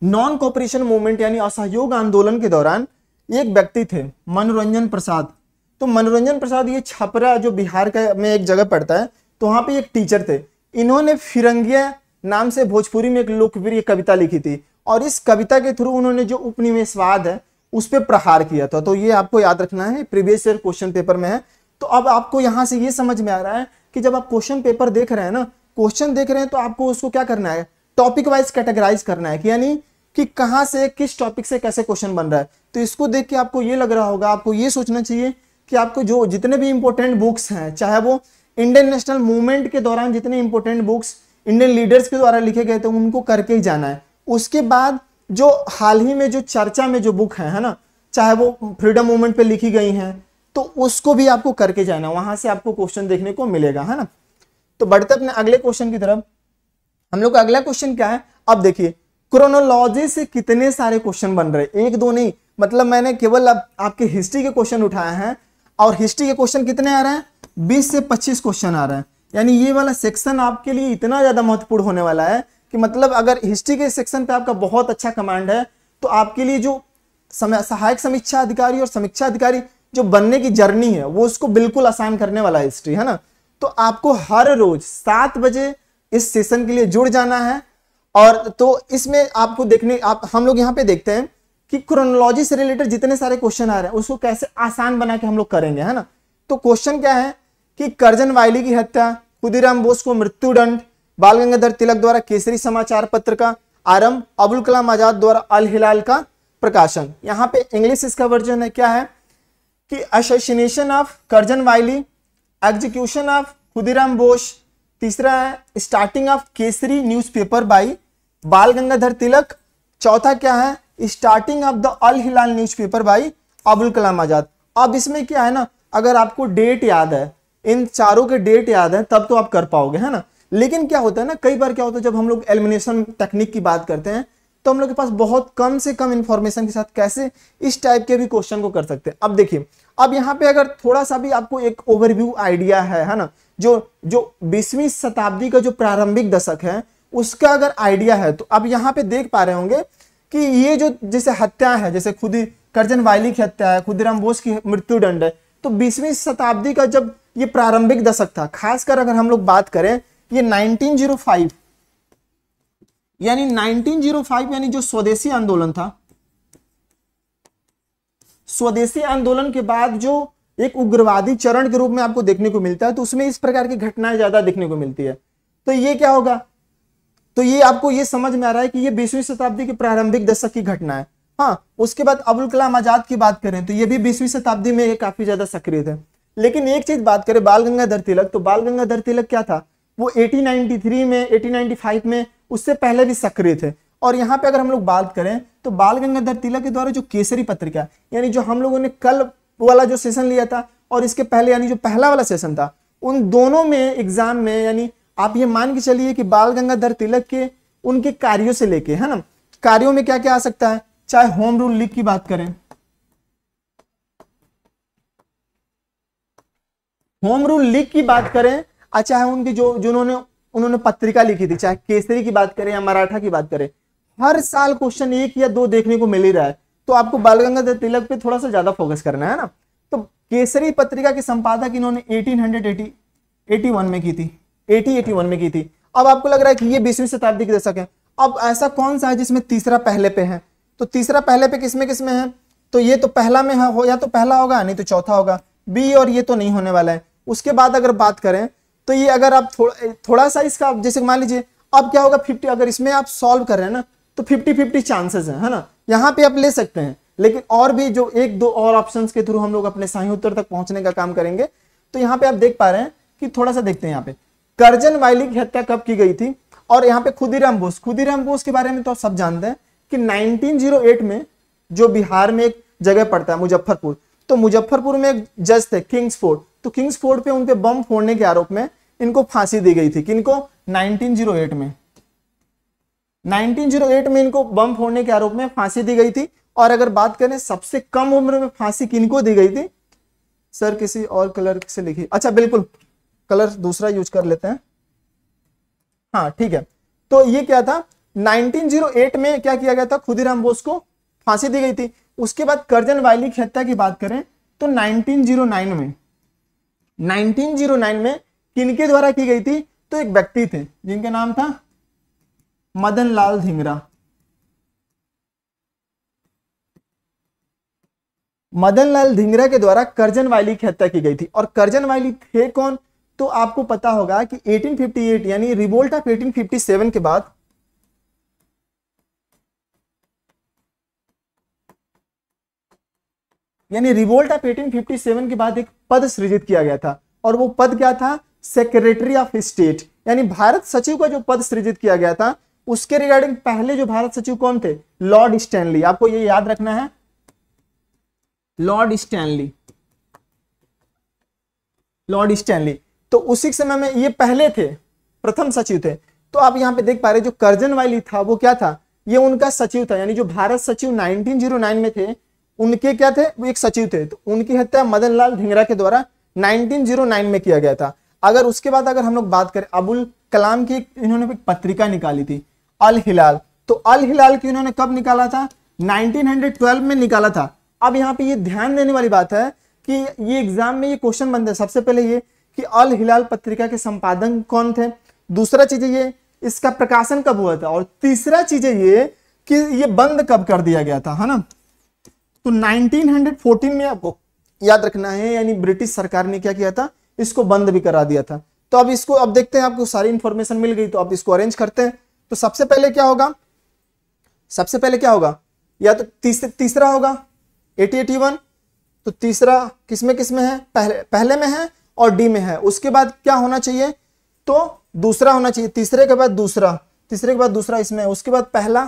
नॉन कॉपरेशन मूवमेंट यानी असहयोग आंदोलन के दौरान एक व्यक्ति थे मनोरंजन प्रसाद तो मनोरंजन प्रसाद ये छपरा जो बिहार का में एक जगह पड़ता है तो वहां पे एक टीचर थे इन्होंने फिरंगिया नाम से भोजपुरी में एक लोकप्रिय कविता लिखी थी और इस कविता के थ्रू उन्होंने जो उपनिवेशवाद है उस पर प्रहार किया था तो ये आपको याद रखना है प्रीवियस ईयर क्वेश्चन पेपर में है तो अब आपको यहां से ये समझ में आ रहा है कि जब आप क्वेश्चन पेपर देख रहे हैं ना क्वेश्चन देख रहे हैं तो आपको उसको क्या करना है टॉपिक वाइज कैटेगराइज करना है कि यानी कि कहां से किस टॉपिक से कैसे क्वेश्चन बन रहा है तो इसको देख के आपको ये लग रहा होगा आपको ये सोचना चाहिए कि आपको जो जितने भी इंपॉर्टेंट बुक्स हैं चाहे वो इंडियन नेशनल मूवमेंट के दौरान जितने इंपॉर्टेंट बुक्स इंडियन लीडर्स के द्वारा लिखे गए थे उनको करके ही जाना है उसके बाद जो हाल ही में जो चर्चा में जो बुक है है ना चाहे वो फ्रीडम मूवमेंट पे लिखी गई हैं तो उसको भी आपको करके जाना वहां से आपको क्वेश्चन देखने को मिलेगा है ना तो बढ़ते अपने अगले क्वेश्चन की तरफ हम लोग का अगला क्वेश्चन क्या है अब देखिए क्रोनोलॉजी से कितने सारे क्वेश्चन बन रहे एक दो नहीं मतलब मैंने केवल अब आपके हिस्ट्री के क्वेश्चन उठाए हैं और हिस्ट्री के क्वेश्चन कितने आ रहे हैं बीस से पच्चीस क्वेश्चन आ रहे हैं यानी ये वाला सेक्शन आपके लिए इतना ज्यादा महत्वपूर्ण होने वाला है कि मतलब अगर हिस्ट्री के सेक्शन पे आपका बहुत अच्छा कमांड है तो आपके लिए जो समय सहायक समीक्षा अधिकारी और समीक्षा अधिकारी जो बनने की जर्नी है वो उसको बिल्कुल आसान करने वाला हिस्ट्री है ना तो आपको हर रोज सात बजे इस सेशन के लिए जुड़ जाना है और तो इसमें आपको देखने आप हम लोग यहाँ पे देखते हैं कि क्रोनोलॉजी से रिलेटेड जितने सारे क्वेश्चन आ रहे हैं उसको कैसे आसान बना के हम लोग करेंगे है ना तो क्वेश्चन क्या है कि करजन वायली की हत्या खुदीराम बोस को मृत्युदंड बाल गंगाधर तिलक द्वारा केसरी समाचार पत्र का आरंभ अबुल कलाम आजाद द्वारा अल हिलाल का प्रकाशन यहाँ पे इंग्लिश इसका वर्जन है क्या है कि assassination of Curzon Wyllie execution of Khudiram Bose तीसरा है starting of Kesari newspaper by Bal Gangadhar Tilak चौथा क्या है starting of the Al Hilal newspaper by Abul Kalam Azad अब इसमें क्या है ना अगर आपको डेट याद है इन चारों के डेट याद है तब तो आप कर पाओगे है ना लेकिन क्या होता है ना कई बार क्या होता है जब हम लोग एलिमिनेशन टेक्निक की बात करते हैं तो हम लोग के पास बहुत कम से कम इंफॉर्मेशन के साथ कैसे इस टाइप के भी क्वेश्चन को कर सकते हैं अब देखिए अब यहाँ पे अगर थोड़ा सा भी आपको एक ओवरव्यू आइडिया है है ना जो जो बीसवीं शताब्दी का जो प्रारंभिक दशक है उसका अगर आइडिया है तो अब यहाँ पे देख पा रहे होंगे कि ये जो जैसे हत्या है जैसे खुद करजन वायली की हत्या है खुदीराम बोस की मृत्युदंड है तो बीसवीं शताब्दी का जब ये प्रारंभिक दशक था खासकर अगर हम लोग बात करें ये 1905 यानी 1905 यानी जो स्वदेशी आंदोलन था स्वदेशी आंदोलन के बाद जो एक उग्रवादी चरण के रूप में आपको देखने को मिलता है तो उसमें इस प्रकार की घटनाएं ज्यादा देखने को मिलती है तो ये क्या होगा तो ये आपको ये समझ में आ रहा है कि ये बीसवीं शताब्दी के प्रारंभिक दशक की घटना है हाँ उसके बाद अबुल कलाम आजाद की बात करें तो ये भी बीसवीं शताब्दी में ये काफी ज्यादा सक्रिय थे लेकिन एक चीज बात करें बाल गंगाधर तिलक तो बाल गंगाधर तिलक क्या था वो 1893 में 1895 में उससे पहले भी सक्रिय थे और यहाँ पे अगर हम लोग बात करें तो बाल गंगाधर तिलक के द्वारा जो केसरी पत्रिका यानी जो हम लोगों ने कल वाला जो सेशन लिया था और इसके पहले यानी जो पहला वाला सेशन था उन दोनों में एग्जाम में यानी आप ये मान के चलिए कि बाल गंगाधर तिलक के उनके कार्यों से लेके है ना कार्यों में क्या क्या आ सकता है चाहे होम रूल लीग की बात करें होम रूल लीग की बात करें चाहे उनकी जो जिन्होंने उन्होंने पत्रिका लिखी थी चाहे केसरी की बात करें या मराठा की बात करें हर साल क्वेश्चन एक या दो देखने को मिल ही रहा है तो आपको बाल गंगाधर तिलक पे थोड़ा सा ज्यादा फोकस करना है ना तो केसरी पत्रिका के संपादक इन्होंने 1880 81 में की थी 80 81 में की थी अब आपको लग रहा है कि ये बीसवीं शताब्दी के दशक है अब ऐसा कौन सा है जिसमें तीसरा पहले पे है तो तीसरा पहले पे किसमें किसमें है तो ये तो पहला में हो या तो पहला होगा नहीं तो चौथा होगा बी और ये तो नहीं होने वाला है उसके बाद अगर बात करें तो ये अगर आप थोड़ा थोड़ा सा इसका जैसे मान लीजिए अब क्या होगा फिफ्टी अगर इसमें आप सॉल्व कर रहे हैं ना तो फिफ्टी फिफ्टी चांसेस है ना यहाँ पे आप ले सकते हैं लेकिन और भी जो एक दो और ऑप्शन के थ्रू हम लोग अपने सही उत्तर तक पहुंचने का काम करेंगे तो यहाँ पे आप देख पा रहे हैं कि थोड़ा सा देखते हैं यहाँ पे करजन वाइली की हत्या कब की गई थी और यहाँ पे खुदीराम बोस खुदीराम बोस के बारे में तो आप सब जानते हैं कि 1908 में जो बिहार में एक जगह पड़ता है मुजफ्फरपुर तो मुजफ्फरपुर में एक जज थे किंग्स फोर्ट तो किंग्स फोर्ट पे उनके बम फोड़ने के आरोप में इनको फांसी दी गई थी किनको 1908 में 1908 में इनको बम फोड़ने के आरोप में फांसी दी गई थी और अगर बात करें सबसे कम उम्र में फांसी किनको दी गई थी सर किसी और कलर से लिखी अच्छा बिल्कुल कलर दूसरा यूज कर लेते हैं हाँ ठीक है तो ये क्या था 1908 में क्या किया गया था खुदीराम बोस को फांसी दी गई थी उसके बाद करजन वायलिक हत्या की बात करें तो 1909 में 1909 में किनके द्वारा की गई थी तो एक व्यक्ति थे जिनका नाम था मदन लाल धिंगरा मदन लाल धिंगरा के द्वारा करजन वाली की हत्या की गई थी और करजन वाली थे कौन तो आपको पता होगा कि 1858 यानी रिवोल्ट ऑफ 1857 के बाद यानी रिवोल्ट ऑफ 1857 के बाद एक पद सृजित किया गया था और वो पद क्या था सेक्रेटरी ऑफ स्टेट यानी भारत सचिव का जो पद सृजित किया गया था उसके रिगार्डिंग पहले जो भारत सचिव कौन थे लॉर्ड स्टैनली आपको ये याद रखना है लॉर्ड स्टैनली लॉर्ड स्टैनली तो उसी समय में ये पहले थे प्रथम सचिव थे तो आप यहां पे देख पा रहे जो कर्जन वाली था वो क्या था ये उनका सचिव था यानी जो भारत सचिव 1909 में थे उनके क्या थे वो एक सचिव थे तो उनकी हत्या मदन लाल ढिंगरा के द्वारा 1909 में किया गया था अगर उसके बाद अगर हम लोग बात करें अबुल कलाम की इन्होंने एक पत्रिका निकाली थी अल हिलाल तो अल हिलाल की इन्होंने कब निकाला था 1912 में निकाला था अब यहाँ पे ये ध्यान देने वाली बात है कि ये एग्जाम में ये क्वेश्चन बनता है सबसे पहले ये कि अल हिलाल पत्रिका के संपादक कौन थे दूसरा चीज ये इसका प्रकाशन कब हुआ था और तीसरा चीज ये कि ये बंद कब कर दिया गया था है ना तो 1914 में आपको याद रखना है यानी ब्रिटिश सरकार ने क्या किया था इसको बंद भी करा दिया था तो अब इसको अब देखते हैं आपको सारी इंफॉर्मेशन मिल गई तो आप इसको अरेंज करते हैं तो सबसे पहले क्या होगा सबसे पहले क्या होगा या तो तीस, तीसरा होगा एटी एटी वन तो तीसरा किसमें किसमें है पहले पहले में है और डी में है उसके बाद क्या होना चाहिए तो दूसरा होना चाहिए तीसरे के बाद दूसरा तीसरे के बाद दूसरा इसमें है उसके बाद पहला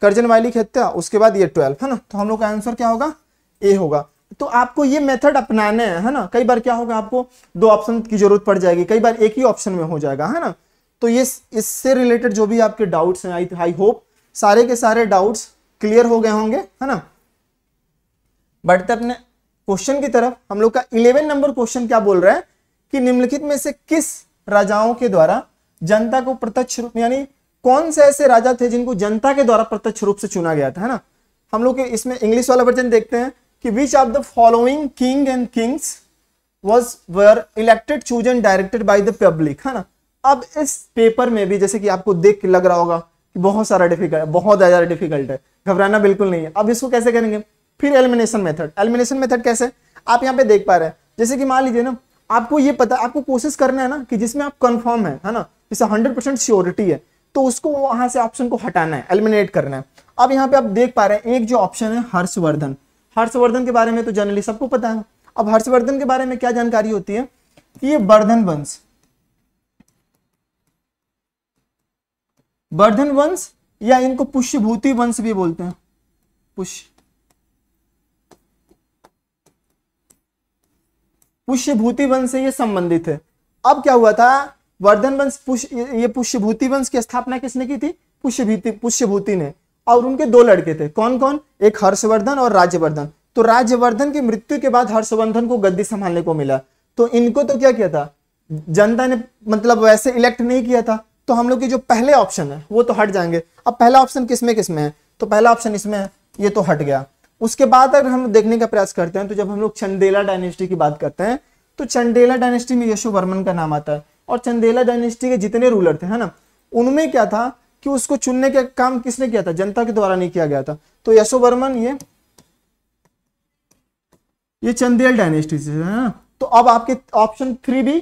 करजन वाली की उसके बाद ये ट्वेल्व है ना तो हम लोग का आंसर क्या होगा ए होगा तो आपको ये मेथड अपनाना है है ना कई बार क्या होगा आपको दो ऑप्शन की जरूरत पड़ जाएगी कई बार एक ही ऑप्शन में हो जाएगा है ना तो ये इससे रिलेटेड जो भी आपके डाउट्स हैं आई आई होप सारे के सारे डाउट्स क्लियर हो गए होंगे है ना बढ़ते अपने क्वेश्चन की तरफ हम लोग का इलेवन नंबर क्वेश्चन क्या बोल रहा है कि निम्नलिखित में से किस राजाओं के द्वारा जनता को प्रत्यक्ष रूप यानी कौन से ऐसे राजा थे जिनको जनता के द्वारा प्रत्यक्ष रूप से चुना गया था है ना हम लोग इसमें इंग्लिश वाला वर्जन देखते हैं कि which are the following king and kings was were elected choose and directed by the public है ना अब इस पेपर में भी जैसे कि आपको देख के लग रहा होगा कि बहुत सारा डिफिकल्ट बहुत ज़्यादा डिफिकल्ट है घबराना बिल्कुल नहीं है अब इसको कैसे करेंगे फिर एलिमिनेशन मेथड एलिमिनेशन मेथड कैसे आप यहाँ पे देख पा रहे हैं जैसे कि मान लीजिए ना आपको ये पता आपको कोशिश करना है ना कि जिसमें आप कन्फर्म है ना जैसे हंड्रेड परसेंट श्योरिटी है तो उसको वहां से ऑप्शन को हटाना है एलिमिनेट करना है अब यहाँ पे आप देख पा रहे हैं एक जो ऑप्शन है हर्षवर्धन हर्षवर्धन के बारे में तो जनरली सबको पता है अब हर्षवर्धन के बारे में क्या जानकारी होती है कि ये वर्धन वंश वर्धन वंश या इनको पुष्यभूति वंश भी बोलते हैं पुष्य पुष्यभूति वंश से ये संबंधित है अब क्या हुआ था वर्धन वंश पुष्य ये पुष्यभूति वंश की स्थापना किसने की थी पुष्यभूति पुष्यभूति ने और उनके दो लड़के थे कौन कौन एक हर्षवर्धन और राज्यवर्धन तो राज्यवर्धन की मृत्यु के बाद हर्षवर्धन को गद्दी संभालने को मिला तो इनको तो क्या किया था जनता ने मतलब वैसे इलेक्ट नहीं किया था तो हम लोग के जो पहले ऑप्शन है वो तो हट जाएंगे अब पहला ऑप्शन किसमें किसमें है तो पहला ऑप्शन इसमें है ये तो हट गया उसके बाद अगर हम देखने का प्रयास करते हैं तो जब हम लोग चंदेला डायनेस्टी की बात करते हैं तो चंदेला डायनेस्टी में वर्मन का नाम आता है और चंदेला डायनेस्टी के जितने रूलर थे है ना उनमें क्या था कि उसको चुनने का काम किसने किया था जनता के द्वारा नहीं किया गया था तो यशो वर्मन ये ये चंदेल डायनेस्टी से है ना तो अब आपके ऑप्शन थ्री भी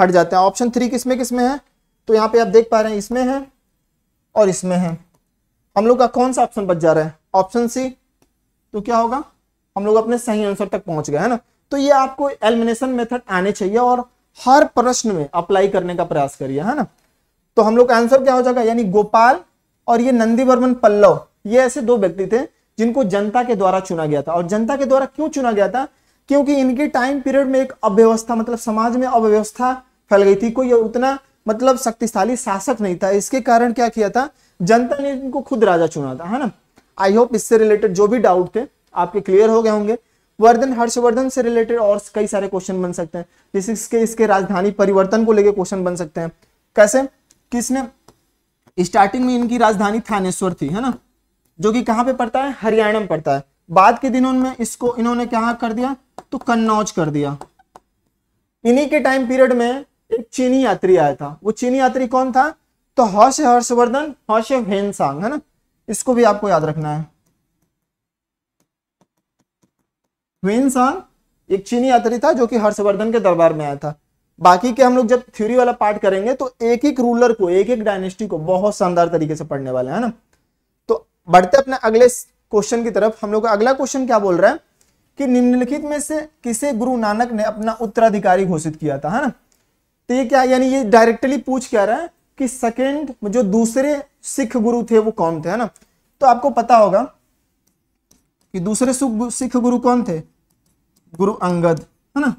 हट जाते हैं ऑप्शन थ्री किसमें किसमें है तो यहां पे आप देख पा रहे हैं इसमें है और इसमें है हम लोग का कौन सा ऑप्शन बच जा रहा है ऑप्शन सी तो क्या होगा हम लोग अपने सही आंसर तक पहुंच गए है ना तो ये आपको एलिमिनेशन मेथड आने चाहिए और हर प्रश्न में अप्लाई करने का प्रयास करिए है ना तो हम लोग का आंसर क्या हो जाएगा यानी गोपाल और ये नंदी वर्मन पल्लव ये ऐसे दो व्यक्ति थे जिनको जनता के द्वारा चुना गया था और जनता के द्वारा क्यों चुना गया था क्योंकि इनके टाइम पीरियड में एक अव्यवस्था मतलब समाज में अव्यवस्था फैल गई थी कोई उतना मतलब शक्तिशाली शासक नहीं था इसके कारण क्या किया था जनता ने इनको खुद राजा चुना था है ना आई होप इससे रिलेटेड जो भी डाउट थे आपके क्लियर हो गए होंगे वर्धन हर्षवर्धन से रिलेटेड और कई सारे क्वेश्चन बन सकते हैं जिसके इसके राजधानी परिवर्तन को लेकर क्वेश्चन बन सकते हैं कैसे किसने स्टार्टिंग में इनकी राजधानी थानेश्वर थी है ना जो कि कहां पे पड़ता है हरियाणा में पड़ता है बाद के दिनों में इसको इन्होंने क्या कर दिया तो कन्नौज कर दिया इन्हीं के टाइम पीरियड में एक चीनी यात्री आया था वो चीनी यात्री कौन था तो हौश हर्षवर्धन हौश सांग है ना इसको भी आपको याद रखना है एक चीनी यात्री था जो कि हर्षवर्धन के दरबार में आया था बाकी के हम लोग जब थ्योरी वाला पार्ट करेंगे तो एक एक रूलर को एक एक डायनेस्टी को बहुत शानदार तरीके से पढ़ने वाले हैं ना तो बढ़ते अपने अगले क्वेश्चन की तरफ हम लोग का अगला क्वेश्चन क्या बोल रहा है कि निम्नलिखित में से किसे गुरु नानक ने अपना उत्तराधिकारी घोषित किया था है ना तो ये क्या यानी ये डायरेक्टली पूछ क्या रहा है कि सेकेंड जो दूसरे सिख गुरु थे वो कौन थे है ना तो आपको पता होगा कि दूसरे सिख गुरु कौन थे गुरु अंगद है ना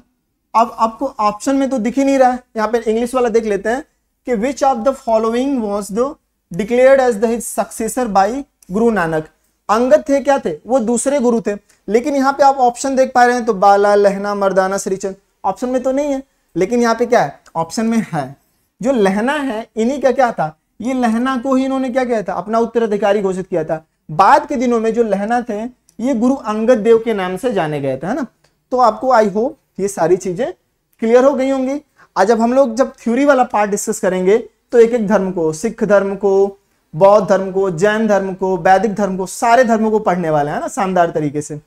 अब आपको ऑप्शन में तो दिख ही नहीं रहा है यहाँ पे इंग्लिश वाला देख लेते हैं कि which of the following was the declared as the successor by Guru Nanak अंगत थे क्या थे वो दूसरे गुरु थे लेकिन यहाँ पे आप ऑप्शन देख पा रहे हैं तो बाला लहना मर्दाना श्रीचंद ऑप्शन में तो नहीं है लेकिन यहाँ पे क्या है ऑप्शन में है जो लहना है इन्हीं का क्या था ये लहना को ही इन्होंने क्या किया था अपना उत्तराधिकारी घोषित किया था बाद के दिनों में जो लहना थे ये गुरु अंगद देव के नाम से जाने गए थे है ना तो आपको आई होप ये सारी चीजें क्लियर हो गई होंगी आज अब हम लोग जब थ्योरी वाला पार्ट डिस्कस करेंगे तो एक एक धर्म को सिख धर्म को बौद्ध धर्म को जैन धर्म को वैदिक धर्म को सारे धर्मों को पढ़ने वाले हैं ना शानदार तरीके से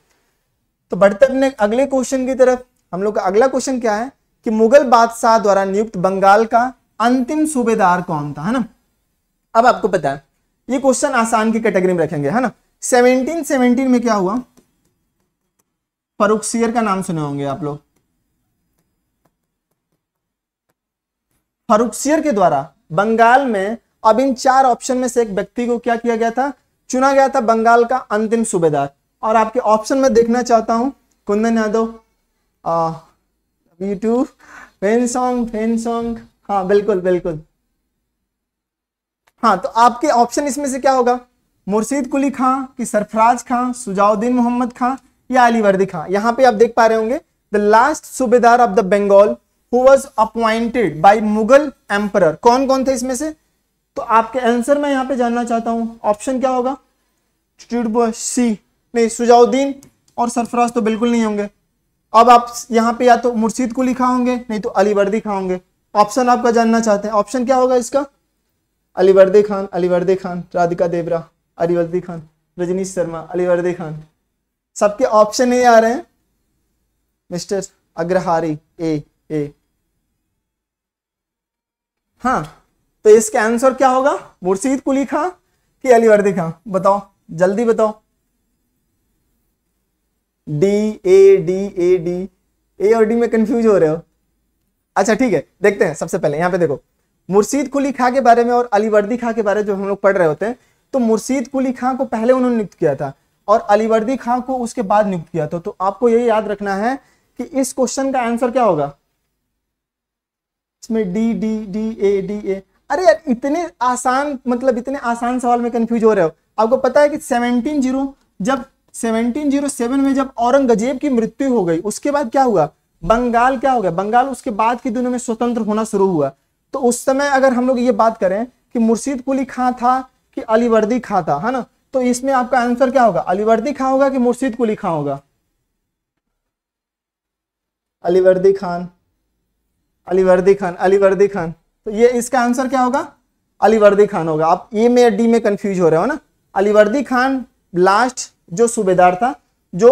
तो बढ़ते अपने अगले क्वेश्चन की तरफ हम लोग का अगला क्वेश्चन क्या है कि मुगल बादशाह द्वारा नियुक्त बंगाल का अंतिम सूबेदार कौन था है ना अब आपको पता है ये क्वेश्चन आसान की कैटेगरी में रखेंगे है ना 1717 में क्या हुआ फरुख सियर का नाम सुने होंगे आप लोग फरुखसियर के द्वारा बंगाल में अब इन चार ऑप्शन में से एक व्यक्ति को क्या किया गया था चुना गया था बंगाल का अंतिम सूबेदार और आपके ऑप्शन में देखना चाहता हूं Kundan Yadav fan song fan song हाँ बिल्कुल बिल्कुल हाँ तो आपके ऑप्शन इसमें से क्या होगा मुर्शीद कुली खां की सरफराज खां सुजाउद्दीन मोहम्मद खां या अलीवर्दी खां यहां पे आप देख पा रहे होंगे the last subedar of the Bengal who was appointed by Mughal emperor कौन कौन थे इसमें से तो आपके आंसर मैं यहाँ पे जानना चाहता हूँ ऑप्शन क्या होगा सी नहीं सुजाउद्दीन और सरफराज तो बिल्कुल नहीं होंगे अब आप यहाँ पे या तो मुर्शीद को लिखा होंगे नहीं तो अलीवर्दी खा होंगे ऑप्शन आपका जानना चाहते हैं ऑप्शन क्या होगा इसका अलीवर्दी खान अलीवर्दी खान राधिका देवरा अलीवर्दी खान रजनीश शर्मा अलीवर्दी खान सबके ऑप्शन ये आ रहे हैं मिस्टर अग्रहारी ए ए हाँ तो इसका आंसर क्या होगा मुर्शीद कुली खां कि अलीवर्दी खां बताओ जल्दी बताओ D A D A D A और डी में कंफ्यूज हो रहे हो अच्छा ठीक है देखते हैं सबसे पहले यहां पे देखो मुर्शीद कुली खां के बारे में और अलीवर्दी खां के बारे में जो हम लोग पढ़ रहे होते हैं तो मुर्शीद कुली खां को पहले उन्होंने नियुक्त किया था और अलीवर्दी खां को उसके बाद नियुक्त किया था तो आपको यही याद रखना है कि इस क्वेश्चन का आंसर क्या होगा इसमें D D D A D A अरे यार इतने आसान मतलब इतने आसान सवाल में कंफ्यूज हो रहे हो आपको पता है कि सेवनटीन जीरो जब सेवन में जब औरंगजेब की मृत्यु हो गई उसके बाद क्या हुआ बंगाल क्या हो गया बंगाल उसके बाद के दिनों में स्वतंत्र होना शुरू हुआ तो उस समय अगर हम लोग ये बात करें कि मुर्शीद कुली खां था कि अलीवर्दी खां था है ना तो इसमें आपका आंसर क्या होगा अलीवर्दी खां होगा कि मुर्शीद कुली खां होगा अलीवर्दी खान अलीवर्दी खान अलीवर्दी खान तो ये इसका आंसर क्या होगा अलीवर्दी खान होगा आप ए में डी में कंफ्यूज हो रहे हो ना अलीवर्दी खान लास्ट जो सूबेदार था जो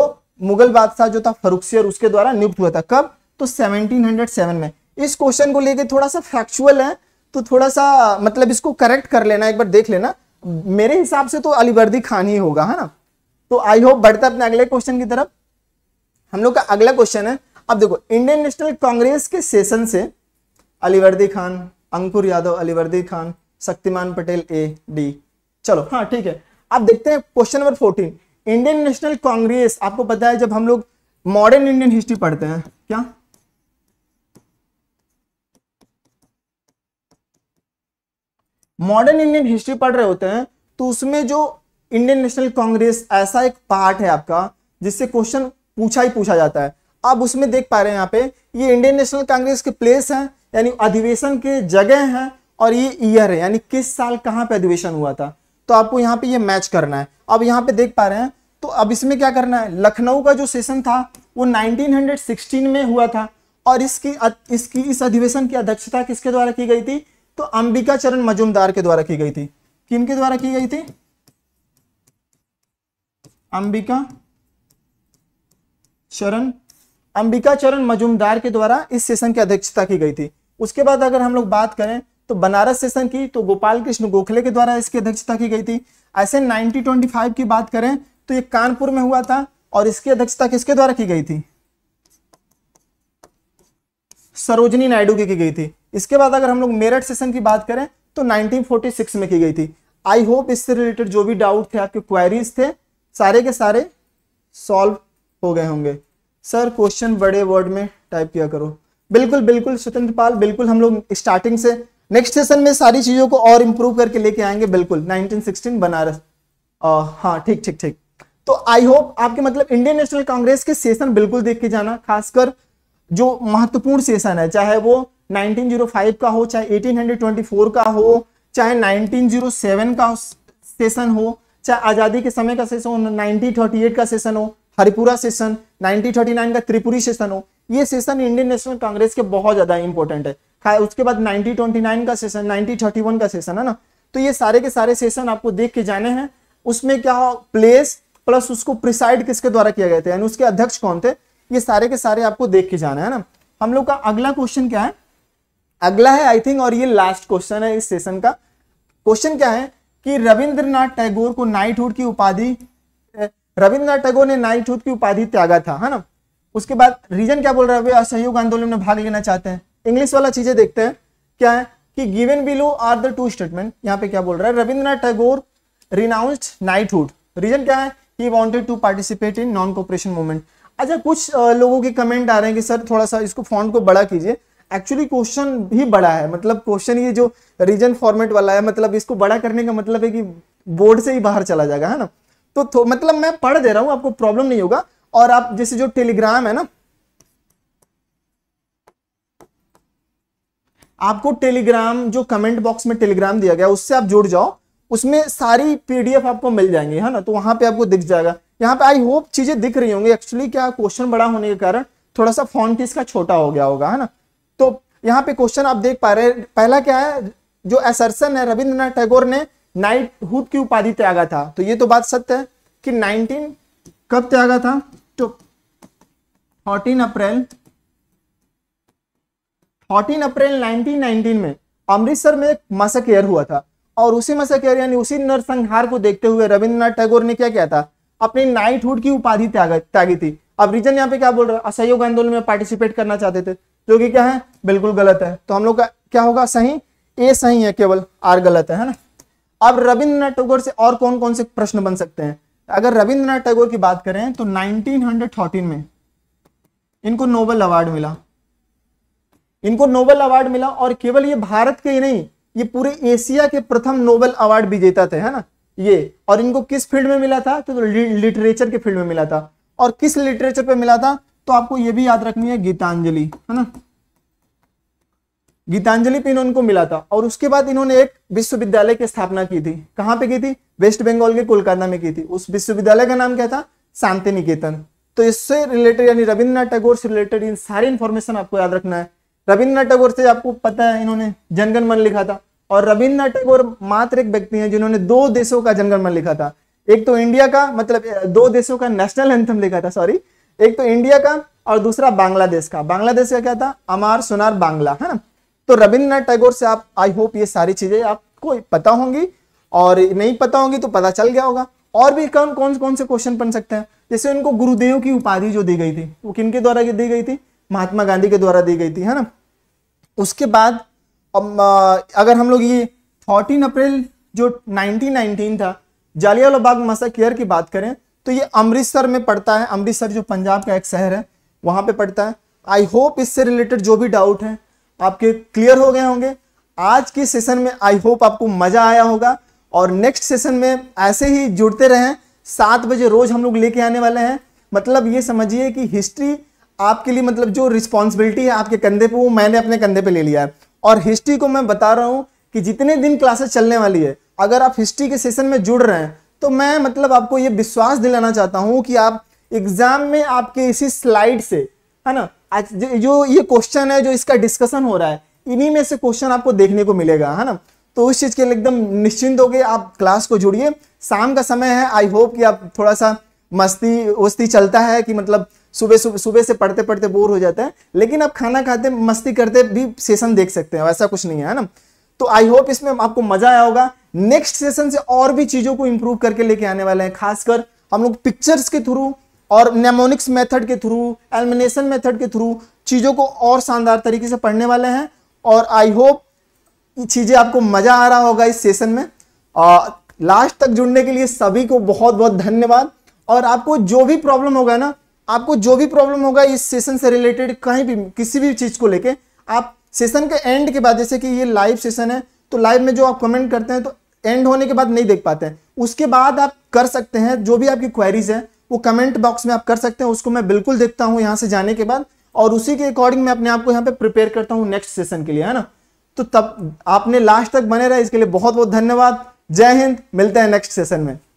मुगल बादशाह जो था फरुखसियर उसके द्वारा नियुक्त हुआ था कब तो 1707 में इस क्वेश्चन को लेके थोड़ा सा फैक्चुअल है तो थोड़ा सा मतलब इसको करेक्ट कर लेना एक बार देख लेना मेरे हिसाब से तो अलीवर्दी खान ही होगा है ना तो आई होप बढ़ता अपने अगले क्वेश्चन की तरफ हम लोग का अगला क्वेश्चन है अब देखो इंडियन नेशनल कांग्रेस के सेशन से अलीवर्दी खान अंकुर यादव अलीवर्दी खान शक्तिमान पटेल ए डी चलो हाँ ठीक है अब देखते हैं question number fourteen Indian National Congress आपको पता है जब हम लोग मॉडर्न इंडियन हिस्ट्री पढ़ते हैं क्या मॉडर्न इंडियन हिस्ट्री पढ़ रहे होते हैं तो उसमें जो इंडियन नेशनल कांग्रेस ऐसा एक पार्ट है आपका जिससे क्वेश्चन पूछा ही पूछा जाता है आप उसमें देख पा रहे हैं यहाँ पे ये इंडियन नेशनल कांग्रेस के प्लेस हैं यानी अधिवेशन के जगह हैं और ये ईयर है यानी किस साल कहाँ पे अधिवेशन हुआ था तो आपको यहाँ पे ये मैच करना है अब यहाँ पे देख पा रहे हैं तो अब इसमें क्या करना है लखनऊ का जो सेशन था वो 1916 में हुआ था और इसकी इसकी इस अधिवेशन की अध्यक्षता किसके द्वारा की गई थी तो अंबिका चरण मजुमदार के द्वारा की गई थी किनके द्वारा की गई थी अंबिका चरण अंबिका चरण मजुमदार के द्वारा इस सेशन की अध्यक्षता की गई थी उसके बाद अगर हम लोग बात करें तो बनारस सेशन की तो गोपाल कृष्ण गोखले के द्वारा इसकी अध्यक्षता की गई थी ऐसे 1925 की बात करें तो ये कानपुर में हुआ था और इसकी अध्यक्षता किसके द्वारा की गई थी सरोजनी नायडू की की गई थी इसके बाद अगर हम लोग मेरठ सेशन की बात करें तो 1946 में की गई थी आई होप इससे रिलेटेड जो भी डाउट थे आपके क्वारीज थे सारे के सारे सॉल्व हो गए होंगे सर क्वेश्चन बड़े वर्ड में टाइप किया करो बिल्कुल बिल्कुल स्वतंत्र पाल बिल्कुल हम लोग स्टार्टिंग से नेक्स्ट सेशन में सारी चीजों को और इम्प्रूव करके लेके आएंगे बिल्कुल 1916 बनारस हाँ ठीक ठीक ठीक तो आई होप आपके मतलब इंडियन नेशनल कांग्रेस के सेशन बिल्कुल देख के जाना खासकर जो महत्वपूर्ण सेशन है चाहे वो 1905 का हो चाहे 1824 का हो चाहे 1907 का सेशन हो चाहे आजादी के समय का सेशन हो नाइनटीन का सेशन हो हरिपुरा सेशन 1939 का त्रिपुरी सेशन हो ये सेशन इंडियन नेशनल कांग्रेस के बहुत ज्यादा इंपॉर्टेंट है उसके बाद 1929 का सेशन 1931 का सेशन है ना तो ये सारे के सारे सेशन आपको देख के जाने हैं उसमें क्या हो प्लेस प्लस उसको प्रिसाइड किसके द्वारा किया गया था यानी उसके अध्यक्ष कौन थे ये सारे के सारे आपको देख के जाना है ना हम लोग का अगला क्वेश्चन क्या है अगला है आई थिंक और ये लास्ट क्वेश्चन है इस सेशन का क्वेश्चन क्या है कि रविंद्रनाथ टैगोर को नाइटहुड की उपाधि रविन्द्रनाथ टैगोर ने नाइटहुड की उपाधि त्यागा था है ना उसके बाद रीजन क्या बोल रहा है असहयोग आंदोलन में भाग लेना चाहते हैं इंग्लिश वाला चीजें देखते हैं क्या है कि given below are the two statement यहाँ पे क्या बोल रहा है Rabindranath Tagore renounced knighthood reason क्या है he wanted to participate in non cooperation movement अच्छा कुछ लोगों के कमेंट आ रहे हैं कि सर थोड़ा सा इसको फॉन्ट को बड़ा कीजिए एक्चुअली क्वेश्चन भी बड़ा है मतलब क्वेश्चन ये जो रीजन फॉर्मेट वाला है मतलब इसको बड़ा करने का मतलब है कि बोर्ड से ही बाहर चला जाएगा है ना तो, तो मतलब मैं पढ़ दे रहा हूं आपको प्रॉब्लम नहीं होगा और आप जैसे जो टेलीग्राम है ना आपको टेलीग्राम जो कमेंट बॉक्स में टेलीग्राम दिया गया उससे आप जुड़ जाओ उसमें सारी पीडीएफ आपको मिल जाएंगे है ना तो वहां पे आपको दिख जाएगा यहाँ पे आई होप चीजें दिख रही होंगी एक्चुअली क्या क्वेश्चन बड़ा होने के कारण थोड़ा सा फॉन्ट इसका छोटा हो गया होगा है ना तो यहाँ पे क्वेश्चन आप देख पा रहे हैं पहला क्या है जो एसरसन है रविंद्रनाथ टैगोर ने नाइटहुड की उपाधि त्यागा था तो ये तो बात सत्य है कि 19 कब त्यागा था तो 14 अप्रैल 14 अप्रैल 1919 में अमृतसर में एक मसकेयर हुआ था और उसी मसकेयर यानी उसी नरसंहार को देखते हुए रविंद्रनाथ टैगोर ने क्या किया था अपनी नाइटहुड की उपाधि त्याग त्यागी थी अब रीजन यहाँ पे क्या बोल रहा है असहयोग आंदोलन में पार्टिसिपेट करना चाहते थे जो कि क्या है बिल्कुल गलत है तो हम लोग का क्या होगा सही ए सही है केवल आर गलत है ना अब रविंद्रनाथ टैगोर से और कौन कौन से प्रश्न बन सकते हैं अगर रविंद्रनाथ टैगोर की बात करें तो नाइनटीन में इनको नोबेल अवार्ड मिला इनको नोबेल अवार्ड मिला और केवल ये भारत के ही नहीं ये पूरे एशिया के प्रथम नोबेल अवार्ड विजेता थे है ना ये और इनको किस फील्ड में मिला था तो लिटरेचर के फील्ड में मिला था और किस लिटरेचर पे मिला था तो आपको ये भी याद रखनी है गीतांजलि है ना गीतांजलि पे इन्होंने को मिला था और उसके बाद इन्होंने एक विश्वविद्यालय की स्थापना की थी कहाँ पे की थी वेस्ट बंगाल के कोलकाता में की थी उस विश्वविद्यालय का नाम क्या था शांति निकेतन तो इससे रिलेटेड यानी रविन्द्रनाथ टैगोर से रिलेटेड इन सारी इन्फॉर्मेशन आपको याद रखना है रविन्द्रनाथ टैगोर से आपको पता है इन्होंने जनगण मन लिखा था और रविन्द्रनाथ टैगोर मात्र एक व्यक्ति है जिन्होंने दो देशों का जनगण मन लिखा था एक तो इंडिया का मतलब दो देशों का नेशनल एंथम लिखा था सॉरी एक तो इंडिया का और दूसरा बांग्लादेश का बांग्लादेश का क्या था अमार सोनार बांग्ला है ना तो रविन्द्रनाथ टैगोर से आप आई होप ये सारी चीजें आपको पता होंगी और नहीं पता होंगी तो पता चल गया होगा और भी कौन कौन कौन से क्वेश्चन बन सकते हैं जैसे उनको गुरुदेव की उपाधि जो दी गई थी वो किनके द्वारा दी गई थी महात्मा गांधी के द्वारा दी गई थी है ना उसके बाद अगर हम लोग ये फोर्टीन अप्रैल जो 1919 था जालियाला बाग मसाकेयर की बात करें तो ये अमृतसर में पड़ता है अमृतसर जो पंजाब का एक शहर है वहाँ पे पड़ता है आई होप इससे रिलेटेड जो भी डाउट है आपके क्लियर हो गए होंगे आज के सेशन में आई होप आपको मज़ा आया होगा और नेक्स्ट सेशन में ऐसे ही जुड़ते रहें सात बजे रोज़ हम लोग लेके आने वाले हैं मतलब ये समझिए कि हिस्ट्री आपके लिए मतलब जो रिस्पॉन्सिबिलिटी है आपके कंधे पे वो मैंने अपने कंधे पे ले लिया है और हिस्ट्री को मैं बता रहा हूँ कि जितने दिन क्लासेस चलने वाली है अगर आप हिस्ट्री के सेशन में जुड़ रहे हैं तो मैं मतलब आपको ये विश्वास दिलाना चाहता हूँ कि आप एग्ज़ाम में आपके इसी स्लाइड से है ना आज जो ये क्वेश्चन है जो इसका डिस्कशन हो रहा है इन्हीं में से क्वेश्चन आपको देखने को मिलेगा है ना तो उस चीज़ के लिए एकदम निश्चिंत हो गए आप क्लास को जुड़िए शाम का समय है आई होप कि आप थोड़ा सा मस्ती वस्ती चलता है कि मतलब सुबह सुबह सुबह से पढ़ते पढ़ते बोर हो जाता है लेकिन आप खाना खाते मस्ती करते भी सेशन देख सकते हैं वैसा कुछ नहीं है ना तो आई होप इसमें आपको मजा आया होगा नेक्स्ट सेशन से और भी चीज़ों को इंप्रूव करके लेके आने वाले हैं खासकर हम लोग पिक्चर्स के थ्रू और नेमोनिक्स मेथड के थ्रू एलिमिनेशन मेथड के थ्रू चीज़ों को और शानदार तरीके से पढ़ने वाले हैं और आई होप चीज़ें आपको मज़ा आ रहा होगा इस सेशन में आ, लास्ट तक जुड़ने के लिए सभी को बहुत बहुत धन्यवाद और आपको जो भी प्रॉब्लम होगा ना आपको जो भी प्रॉब्लम होगा इस सेशन से रिलेटेड कहीं भी किसी भी चीज़ को लेके आप सेशन के एंड के बाद जैसे कि ये लाइव सेशन है तो लाइव में जो आप कमेंट करते हैं तो एंड होने के बाद नहीं देख पाते हैं उसके बाद आप कर सकते हैं जो भी आपकी क्वेरीज हैं वो कमेंट बॉक्स में आप कर सकते हैं उसको मैं बिल्कुल देखता हूँ यहाँ से जाने के बाद और उसी के अकॉर्डिंग मैं अपने आप को यहाँ पे प्रिपेयर करता हूँ नेक्स्ट सेशन के लिए है ना तो तब आपने लास्ट तक बने रहा इसके लिए बहुत बहुत धन्यवाद जय हिंद मिलते हैं नेक्स्ट सेशन में